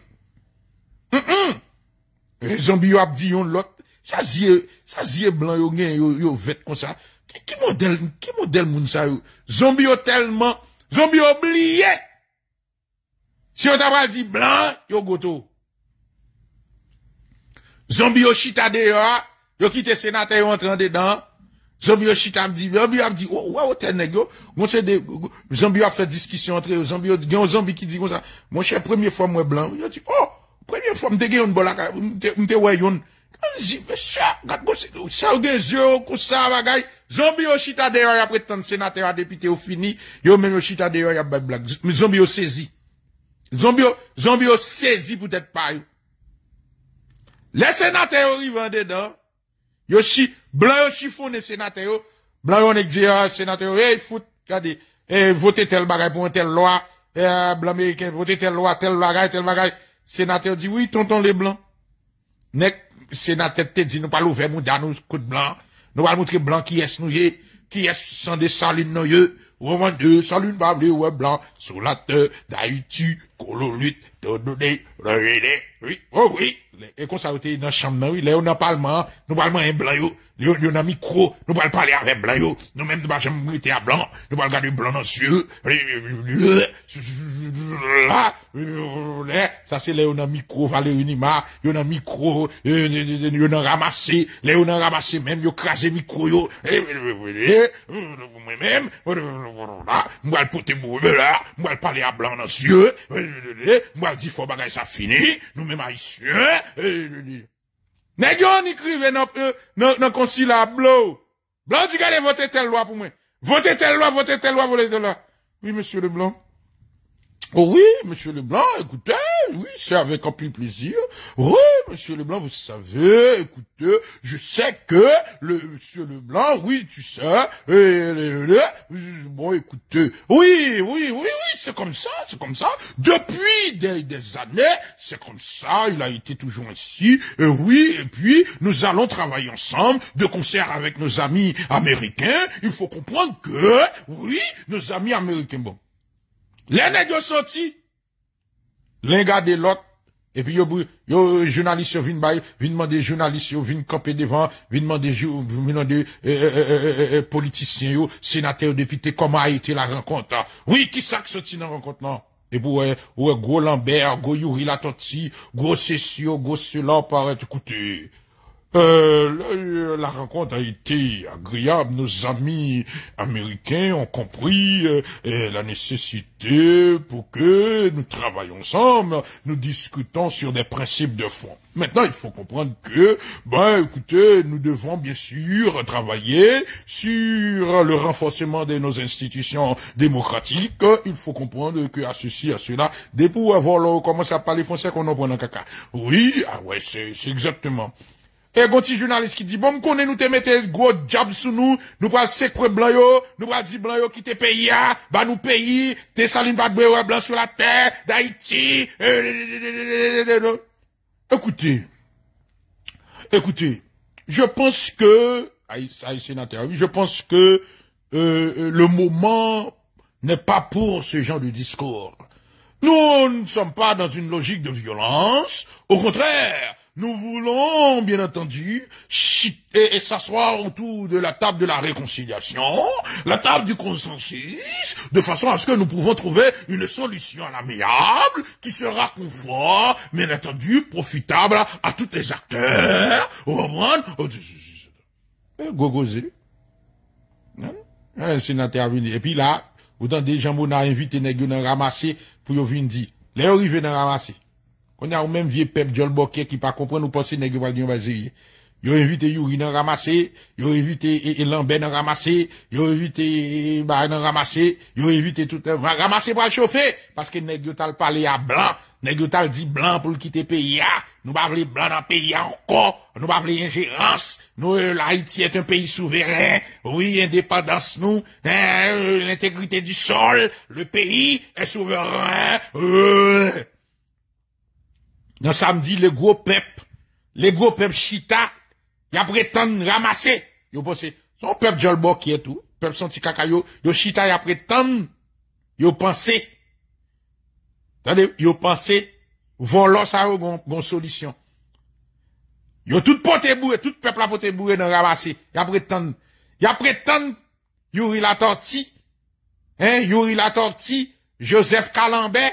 M-m! Zambi yo ap diyon lot. Ça zye, sa zye blan yo gen yo, yo vet comme ça qui qui modèle ki modèle moun sa yo? Zombi yo tellement zombie oublié si Si t'a tabal di go yo goto. Zombi yo chita de yo, yo sénateur senate yo Zombie dedans. Zombi yo chita mdi, zombie dit oh oh, waw, tel mon Gonse de, zombie a fait discussion entre yo, zombi yo, gen zombie zombi ki di ça Mon cher, premier fois moi blanc yo dit, oh, premier fois mte gen une bolaka, mte, mte monsieur, mèche, gat zombi chita deyo ya pretan senate ya député au fini, yo men yo chita deyo ya bag blag, zombi yo saisi. Zombi yo, zombi yo saisi, peut-être pas, les sénateurs ils yo yo chi, blanc yo chiffon senate sénateurs, blanc yo nek Les senate hey kade, tel bagay pour tel loi, eh, blanc, tel loi, tel bagay, tel bagay, oui, tonton les blancs, nek, Se nan tet te di nou pal ouve moun dan nou kout blan, nou pal moutre blan ki es nou ye, ki es san de san loun nou ye, ou an moun de san loun bab li ou an blan, sou la te, da yi tu, kolo lout, to do de, re re de, oui, oh oui, e kon sa wote yi nan chanm nou, le ou nan palman, nou palman en blan yo. Yo, yo nan mikro, nou pal pale avè blan yo, nou mèm nou pa jèm mwite a blan, nou pal gade blan nan ça la, le, sa le yo nan mikro, vale yo a yo nan mikro, yo nan ramase, le yo nan ramase mèm, yo krasè mikro yo, mwen mèm, mwen pote mwè la, mwen al pale a blan nan bagay sa fini, nous même a y Nèg écrit qu'on crivé dans dans euh, consulat blanc. Blanc dit allez voter telle loi pour moi. Voter telle loi, voter telle loi, votez telle loi. Oui monsieur Leblanc. Oh oui, monsieur Leblanc, écoutez, oui, c'est avec un plus plaisir. Oui, monsieur Leblanc, vous savez, écoutez, je sais que le monsieur Leblanc, oui, tu sais, bon, écoutez, oui, oui, oui, oui, c'est comme ça, c'est comme ça. Depuis des, des années, c'est comme ça, il a été toujours ainsi, et oui, et puis, nous allons travailler ensemble, de concert avec nos amis américains. Il faut comprendre que, oui, nos amis américains, bon. Les nègres sortis Linga de lot, e pi yo jounalist yo vin bay, vin mande jounalist yo, vin kope devan, vin mande jounalist euh, euh, euh, yo, politisyen yo, senatè ou depite, koma a ite la renkontan. Oui, ki sa ki soti nan renkontan? Non? E pou wè, wè, gwo Lambert, gwo Yurila Totsi, gwo Sessio, gwo Selao, pare te koute. Euh, la rencontre a été agréable. Nos amis américains ont compris euh, la nécessité pour que nous travaillions ensemble, nous discutons sur des principes de fond. Maintenant, il faut comprendre que, ben, écoutez, nous devons bien sûr travailler sur le renforcement de nos institutions démocratiques. Il faut comprendre que à ceci, à cela, des pour avoir commencé à parler français qu'on en prend un caca. Oui, ah ouais, c'est exactement. Et un petit journaliste qui dit, bon, qu'on est, nous te mettez gros job sous nous, nous prenons secret blanc yo, nous pas dit blanc yo qui te paye, bah nous paye, t'es saline pas de blanc sur la terre, d'Haïti, écoutez, écoutez, je pense que, sénateur, je pense que euh, euh, le moment n'est pas pour ce genre de discours. nous ne sommes pas dans une logique de violence. Au contraire, nous voulons, bien entendu, chiter et s'asseoir autour de la table de la réconciliation, la table du consensus, de façon à ce que nous pouvons trouver une solution amiable qui sera confort, bien entendu, profitable à, tous les acteurs. Gogozé. Un sénateur Et puis là, vous des gens invité, n'a ramassé pour venir dire. Les arrivés dans ramassé. On a au même vieux peuple Jol qui pas comprendre ou penser nèg pas dire basé. Yo invité Yuri dans ramasser, yo invité e- e- Lambert n'en ramasser, yo évité e- Bah ramassé ramasser, yo évité tout va ramasser pour chauffer parce que nèg yo t'a parlé à blanc, nèg yo dit blanc pour quitter pays nous pas voulons blanc dans pays encore, nous pas voulons ingérence, nous euh, l'Haïti est un pays souverain, oui, indépendance nous, hein, euh, l'intégrité du sol, le pays est souverain. Euh, dans samedi, les gros peuples les gros peuples chita, y a prétendre ramasser. Yo pensez, son peuple jolbo qui est tout, peuple senti cacayo, yo chita y a prétendre, yo pensez, attendez, yo vont là ça yo bon bon solution. Yo tout pote bourré, tout peuple a pote bourré dans ramasser. Ya a Ya y a Yuri la torti, hein, Yuri la torti, Joseph Calambert,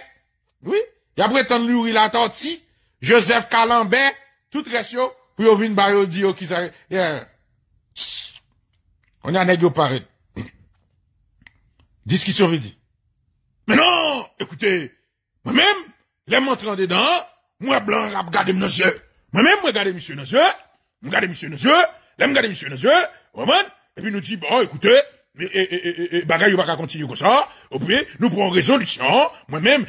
oui, y a prétendre Yuri la torti, Joseph Calambert, tout reste yo, pour yo vin ba yo di yo ki yeah. On a en yo Paris. Dis qui serait Mais non, écoutez, moi-même, les montrant dedans, moi blanc, la regarder mes yeux. Moi-même, moi regarder monsieur nos yeux, moi regarder monsieur nos yeux, là regarder monsieur nos yeux, et puis nous dit, bon, écoutez, mais, et, et, et, bagaille, pas continuer comme ça. Au nous prenons résolution, moi-même,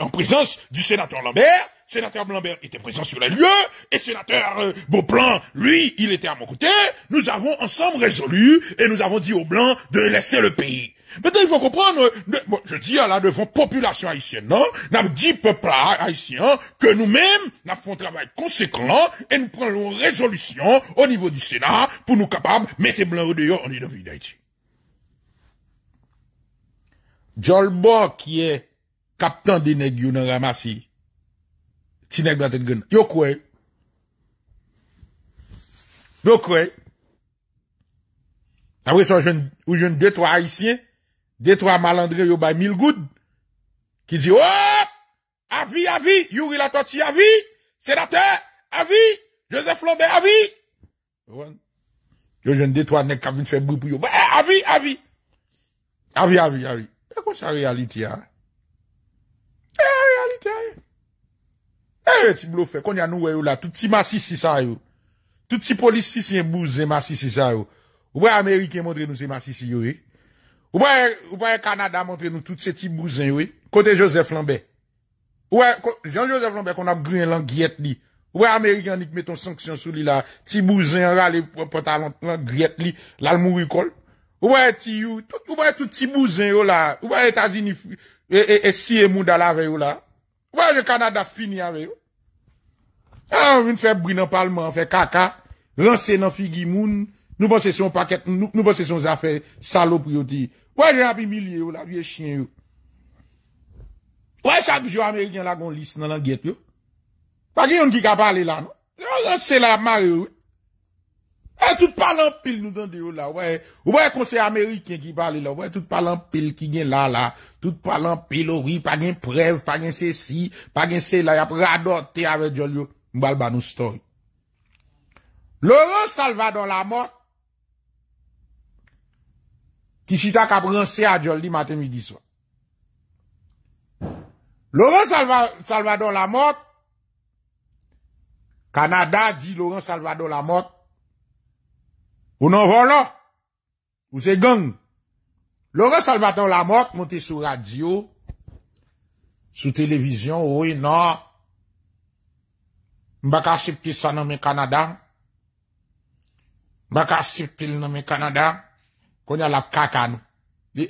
en présence du sénateur Lambert, sénateur Blambert était présent sur les lieux, et sénateur euh, Beauplan, lui, il était à mon côté. Nous avons ensemble résolu, et nous avons dit aux Blancs de laisser le pays. Maintenant, il faut comprendre, euh, je dis à la devant population haïtienne, non, hein, n'a dit peuple haïtien que nous-mêmes, nous avons un travail conséquent et nous prenons une résolution au niveau du Sénat pour nous capables de mettre blanc au dehors, en est d'Haïti. qui est capitaine des nègres dans Ti nek ba ten gen. Yo kwe. Yo kwe. Tavre son ou jen detwa haisyen, detwa malandre yo bay Milgood ki zi, wot! Avi, oh, avi, yuri la to ti avi! Senater, avi! Joseph Lombe, avi! Yo jen detwa nek avi febri pou yo bay. Avi, avi! Avi, avi, avi. E kon sa realiti ya? E a realiti ya? E eh, yon ti blou fè, kon yon nou wè yon la, tout ti masisi sa yon. Tout ti polisi si yon bouzen masisi sa yon. Ou wè Amerike mwondre nou se masisi yon, e? Eh? Ou wè Kanada mwondre nou tout se ti bouzen yon, e? Eh? Kote Joseph Lambert. Ou wè, Jean Joseph Lambert kon ap gri yon lang yet li. Ou wè Amerike yon ni kmeton sanksyon sou li la, ti bouzen yon rale pota lang yet li, lal mwou yon kol. Ou wè ti yon, ou wè tout ti bouzen yon la, ou wè etazi ni, e si yon mwou da la wè yon la. Wè yon kanada fini avè yon? Ah, A, wè yon fè brin an palman, fè kaka, rense nan figi moun, nou bon se son paket, nou bon se son zafè saloprioti. Wè yon api miliè yon, la vie chen yon? Wè yon chadjou Amerikyan la gon lis nan an get yon? Pa gen yon di ka pale la, non? Yon rense la ma yon, wè. Eh, tout parlant pil nou dan diyo la, ouwe, ouwe konsey amerikien ki pale la, ouwe, tout parlant pil ki gen la la, tout parlant pil ouwi, pa gen prev, pa gen se si, pa gen se la, ya pradote ave Jolio Mbalbanou Story. Laurent Salvador Lamotte, ki chita ka pranse a Jolio maten midi so. Laurent Salvador Lamotte, Kanada di Laurent Salvador Lamotte, Ou nan von la? Ou se gong? Laurent Salvatant Lamotte monté sou radio, sou televizyon, ouye non. nan, mbak a sipil sa nanme Kanada, mbak a sipil nanme Kanada, konye la pkak anou. Li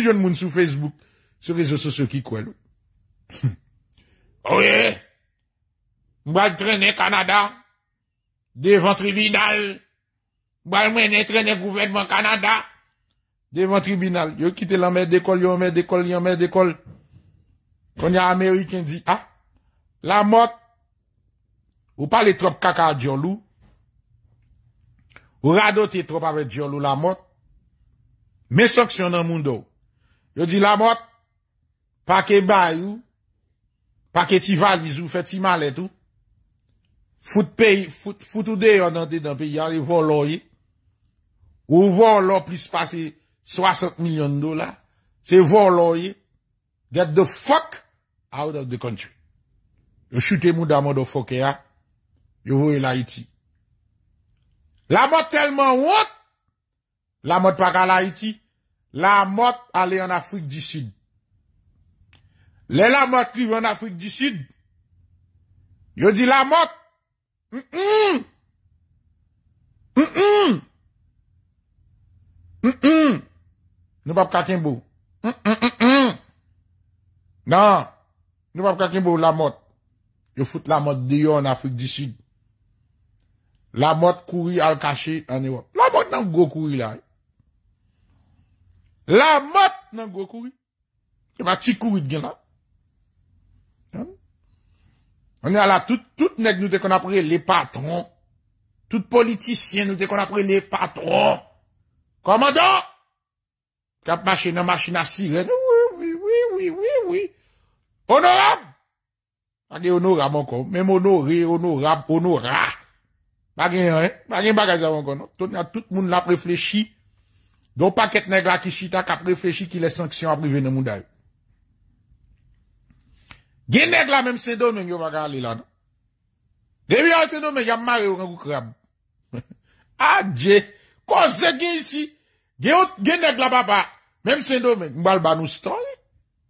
yon moun sou Facebook, sou rezo sosyo ki kwen nou. Ouye, mbak a sipil sa nanme Kanada, devan tribunal, Balmen entren en gouvernement Kanada. Devan tribunal. Yo kite lan men dekol, yo men dekol, yo men dekol. Konye Ameriken di, ha? Ah, la mot, ou pale trop kaka diolou, ou rado te trop ave diolou la mot, me saksyon nan moun do. Yo di la mot, pake bayou, pake ti valizou, fet ti maletou, foute peyi, foute ou deyon nan deyon peyi, yare voloye, Ou vò lò plis pase 60 milyon dola. Se vò lò ye. Get the fok out of the country. Yo chute mou damo do fok e ya. Yo vò e la iti. La mot telman wot. La mot pa ka la iti. La mot ale an Afrik di sud. Le la mot kive an Afrik di sud. Yo di la mot. La mot. La mot. Nou pa pou kakin bo Nan Nou pa pou kakin bo la mot Yo foute la mot deyo an Afrik disi La mot kouri al kache an Ewok La mot nan go kouri la La mot nan go kouri E ba ti kouri di gen la On e ala tout nek nou te kon apre Le patron Tout politisyen nou te kon apre Le patron Mamadou! Kap machina, machina sirè. Oui, oui, oui, oui, oui, oui. Onorab! Non? A gen onorab ankon. Memonoré, onorab, onorab. Bagè yon, bagè bagè yon ankon. Ton ya tout moun la preflechi. Don pa ket negla ki chita ka preflechi ki le sanksyon aprive nan moun daye. Gen negla menm se don yon yo bagè alè lan. Gen yon se don menm yam mare yon ren wou krab. Adje! Ko zè gen si Gye ou, gye nek la papa Mem sen do menk, mbal banou story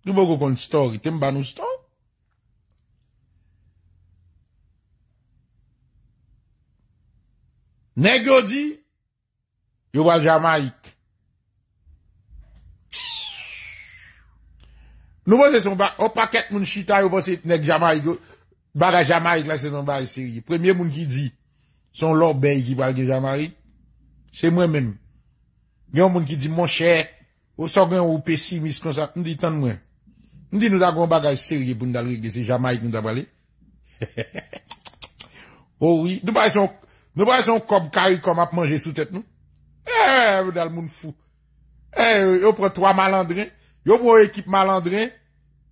Nou bo go kon story, te mbanou story Nèk yo di Yo bal Jamaik Nou bo se son ba, o paket moun chita yo bo se Nèk Jamaik yo, bala Jamaik La se son ba eseri, premye moun ki di Son lor bey ki bal de Jamaik Se mwen menm Gen yon moun ki di, moun chè, ou sogan ou pesimis kon sa, nou di tan mwen. Nou di nou da goun bagaj seri pou nou dal reglese, jamaik nou da bwale. Ou wè, nou wè son kob kari kom ap manje sou tèt nou. E, eh, wè dal moun fou. E, yo pre towa malandren, yo pre ekip malandren.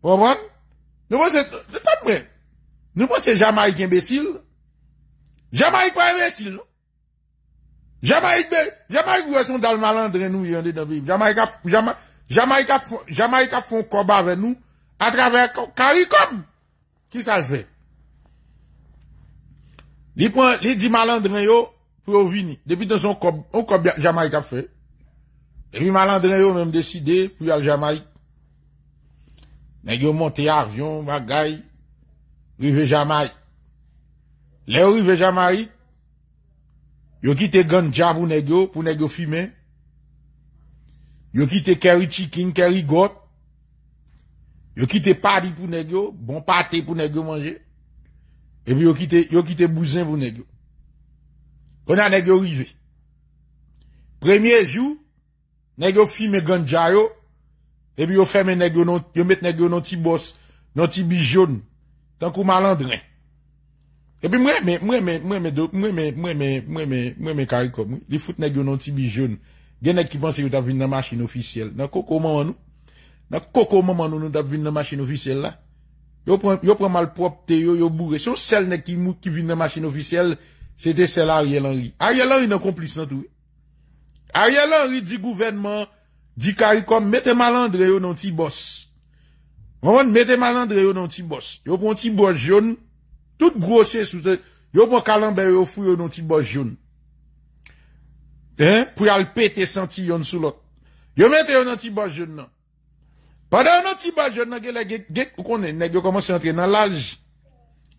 Ou wè, nou wè se, nou tan mwen. Nou wè se jamaik imbesil. Jamaik wè imbesil nou. Jamaik bè, jamaik wè son dal malandren nou yande dan bè, jamaik a foun koba vè nou, a travè karikom, ki sa l vè. Li di malandren yo, pou yo vini, depi dan son koba jamaik a fè, epi malandren yo mèm deside, pou yo al jamaik, nè gyo monte avyon, magay, rive jamaik, lè ou rive jamaik, Yo kite ganja wou negyo pou negyo fime. Yo kite kery chikin, kery got. Yo kite padi pou negyo, bon pate pou negyo manje. Ebi yo kite bouzin wou negyo. Konan negyo rive. Premye jou, negyo fime ganja yo. Ebi yo feme negyo, non, yo met negyo non ti bos, non ti bijon. Tankou malandrenk. Mwen men karikom, li foute nek yo nan tibi joun, gen nek ki panse yo tap vin nan masjin ofisyel. Nan koko maman nou, nan koko maman nou nou tap vin nan masjin ofisyel la. Yo preman l'propte yo, yo bourre. Sou sel nek ki vin nan masjin ofisyel, se te sel Ariel Henry. Ariel Henry nan komplis nan tou. Ariel Henry di gouvenman, di karikom, mette malandre yo nan tibi joun. Tout grose sou se, yo pou kalambe yo fuy yo nou ti bajoun. Pou yalpe te santi yon sou lot. Yo mette yo nou ti bajoun nan. Padè yo nou ti bajoun nan, ge la get, get pou konen, nek yo komanse antre nan laj.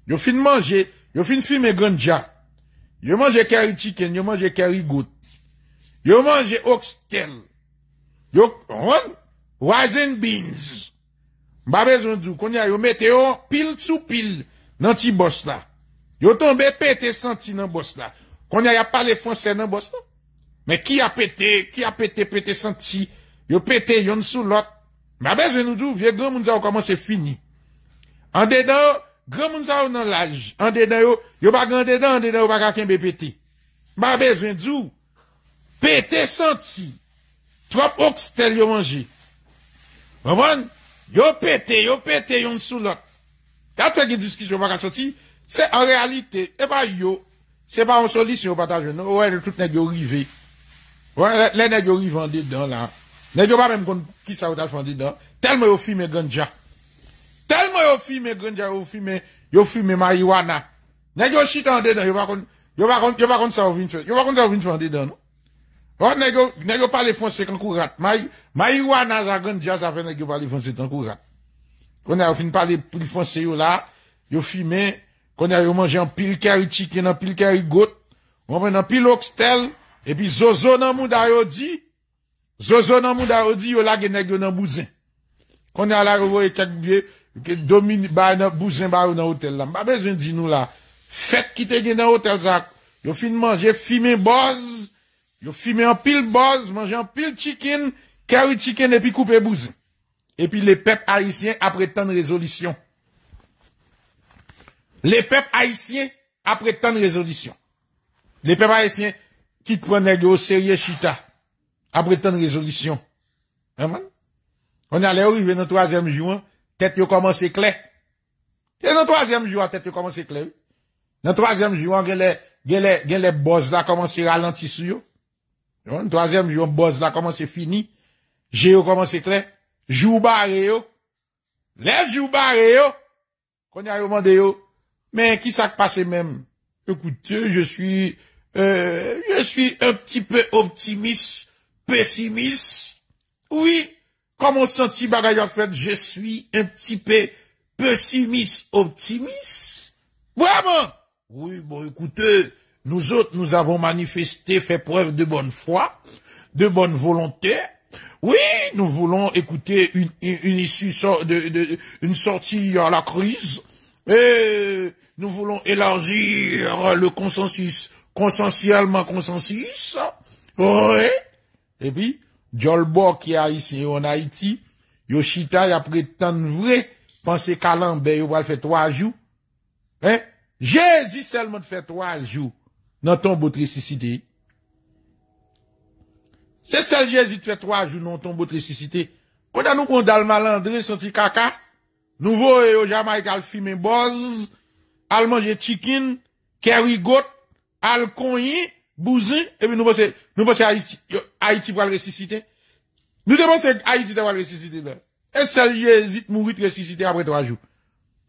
Yo fin manje, yo fin fime ganja. Yo manje karyi chiken, yo manje karyi gout. Yo manje oxtel. Yo, wazen bins. Mbabe zon djou konya yo mette yo pil sou pil. Nan ti bos la. Yo tombe pete santi nan bos la. Kon ya ya pale fon se nan bos la. Men ki a pete, ki a pete, pete santi. Yo pete yon sou lot. Ma bezwen nou djou, vie gromoun za ou koman se fini. An dedan ou, gromoun za ou nan laj. An dedan ou, yo bagan an dedan, an dedan ou bagan kenbe pete. Ma bezwen djou, pete santi. Trop oks ter yo manje. Mwen mwen, yo pete, yo pete yon sou lot. Datwe ki diskis yo baka soti, se an realite, e pa yo, se pa an solisyon yo pata jenon, yo wè yon tout negyo rive, lè negyo rive an dedan la, negyo pa mèm kon ki sa wot al fande dan, tel mè yo fime ganja, tel mè yo fime ganja, yo fime mayi wana, negyo shit an dedan, yo wakon sa wavine fande dan, wè negyo pale fonse kon kou rat, mayi wana za ganja sa fè negyo pale fonse kon kou rat, konè yo fin pale pou li fwansè yo la, yo fin men, konè yo manje an pil kèri tikè nan pil kèri gòt, mwen men nan pil oks tel, epi zozo nan mou da yo di, zozo nan mou da yo di, yo la genè genè nan bouzè. Konè ala yo vò e kèk bie, yo ke domini bay nan bouzè bay ou nan hotel la. Mba bezwen di nou la, fèk ki te genè nan hotel zak, yo fin manje, fin men boz, yo fin men an pil boz, yo fin manje an pil tikè, kèri tikè, ne pi koupe bouzè. E pi le pep haisyen apre tan rezolisyon. Le pep haisyen apre tan rezolisyon. Le pep haisyen ki te ponnen yo serye chita. Apre tan rezolisyon. Eman. On yale ou yu ve nan 3e juan. Tet yo koman se kle. Te nan 3e juan tet yo koman se kle. Nan 3e juan gen le boz la koman se ralanti sou yo. Nan 3e juan boz la koman se fini. Je yo koman se kle. jou les jou qu'on y a demandé yo, mais qui s'est passé même? Écoute, je suis, euh, je suis un petit peu optimiste, pessimiste. Oui, comme on sentit bagaille fait, je suis un petit peu pessimiste, optimiste. Vraiment? Oui, bon, écoutez, nous autres, nous avons manifesté, fait preuve de bonne foi, de bonne volonté, oui, nous voulons écouter une, une issue, une sortie à la crise. Et nous voulons élargir le consensus, consensuellement consensus. Oui. Et puis, Jolbo qui est ici en Haïti, Yoshita, il a prétendu vrai, penser Kalambe, il va faire trois jours. Hein? Jésus seulement fait trois jours dans ton bout de Se seljezit fwe 3 jou nou ton bot resisite, kwen dan nou kon dal malandre, santi kaka, nou vo eh, yo jamay kal fime boz, al manje chikin, kery got, al konyi, bouzi, epi nou bose Haiti wale resisite. Nou te bose Haiti wale resisite la. E seljezit mou wite resisite apre 3 jou.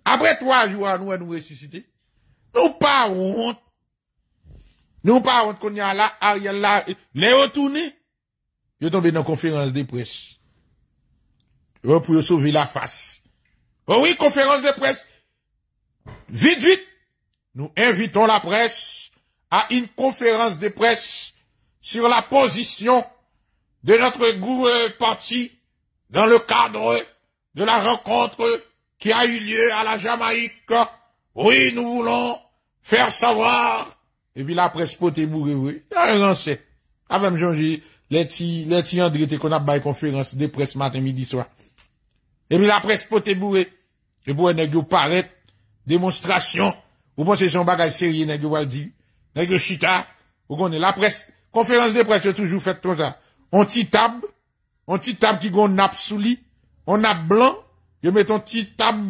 Apre 3 jou anou anou resisite. Nou pa wote, nou pa wote kon yal la, a yal la, le otouni, Je tombe la conférence de presse. Pour sauver la face. Oh oui, conférence de presse Vite, vite, nous invitons la presse à une conférence de presse sur la position de notre euh, parti dans le cadre de la rencontre qui a eu lieu à la Jamaïque. Oui, nous voulons faire savoir. Et puis la presse potée bourrée, oui. Ah, ah je Lè ti yandri te kon ap bay konferans depres maten midi swa. E bi la pres pot e boue. E boue negyo paret, demonstrasyon. Ou pon se son bagaj serye negyo waldi, negyo chita. Ou kon e la pres, konferans depres yo toujou fèt ton sa. On ti tab, on ti tab ki kon ap souli. On ap blan, yo meton ti tab.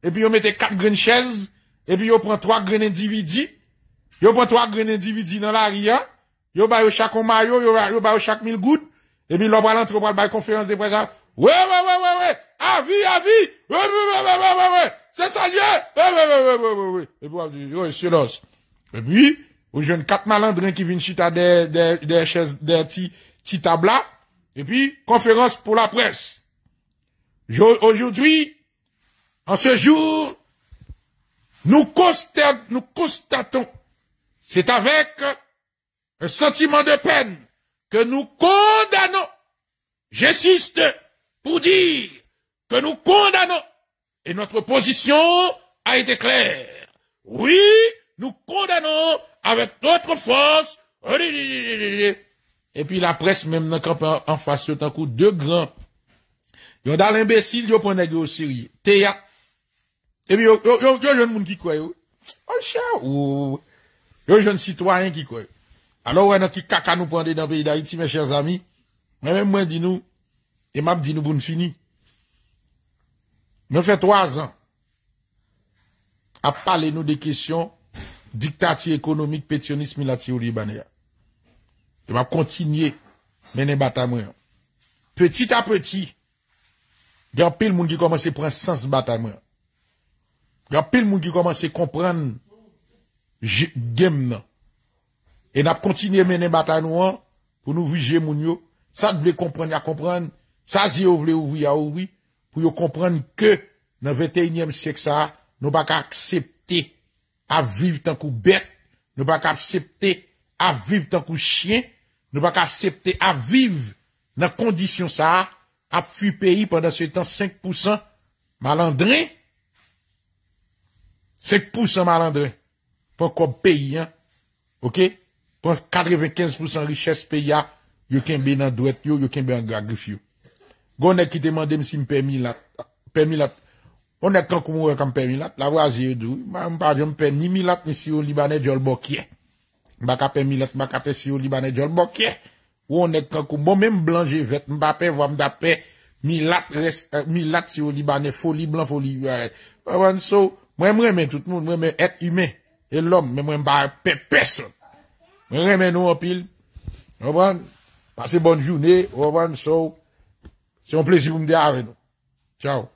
E pi yo meten kat gren chèz. E pi yo pran 3 gren individi. Yo pran 3 gren individi nan la riyan. yo ba yo chak on maillot, yo, yo ba yo chak mille gouttes, et puis l'on va l'entrer, on va conférence des presse, ouais, ouais, ouais, ouais, ouais, avis, avis, ouais, ouais, ouais, ouais, ouais, ouais, ouais, c'est ça Dieu. ouais, ouais, ouais, ouais, ouais, ouais, et puis on dit, yo, l'os Et puis, aux jeunes quatre malandrins qui viennent chita des, des, des chaises, des petits, petits tablas, et puis, conférence pour la presse. Aujourd'hui, en ce jour, nous constatons, nous constatons, c'est avec un sentiment de peine que nous condamnons. J'insiste pour dire que nous condamnons. Et notre position a été claire. Oui, nous condamnons avec notre force. Et puis la presse même n'a en face d'un coup deux grands. Yo dans l'imbécile, yo prend au sérieux. Théa. Et puis yo, jeune monde qui Oh, jeune citoyen qui croit. alò wè nan ki kaka nou pande nan peyi da iti, men chèr zami, men mè mwen di nou, e map di nou bon fini. Men fè 3 an, ap pale nou de kèsyon, diktati ekonomik, petyonismi, la teori banè a. E wè ap kontinye, men e batam wè. Petit a peti, gen pèl moun ki komanse prens sens batam wè. Gen non. pèl moun ki komanse kompran, gem nan. E nap kontine menen bata nou an, pou nou vije moun yo, sa dwe komprende a komprende, sa zi ou vle ouvi a ouvi, pou yo komprende ke, nan 21e seks a, nou bak a aksepte a vive tan kou bet, nou bak a aksepte a vive tan kou chien, nou bak a aksepte a vive nan kondisyon sa, a fwi peyi pandan se tan 5% malandre. 5% malandre. Pan kou peyi, an. Ok? 95% riches pe ya, yo ken be nan dwet yo, yo ken be an gagrif yo. Gon ekite mande msi mpe milat. Pemilat. On ek kankou mwen kam pemilat, la wazir yo dou. Mpa jom pem ni milat, msi yo libanè jol bokye. Mpa ka pemilat, mpa ka pes si yo libanè jol bokye. Ou on ek kankou, bon men mblanje vet, mpa pe vwam da pe, milat si yo libanè foli, blan foli. Mwen mwen men tout moun, mwen men et yume, el lom, men mwen bar pe peson. Mwen reme nou wopil. Wawan. Pase bon jouni. Wawan. Sou. Se yon plesi wou mde ave nou. Chow.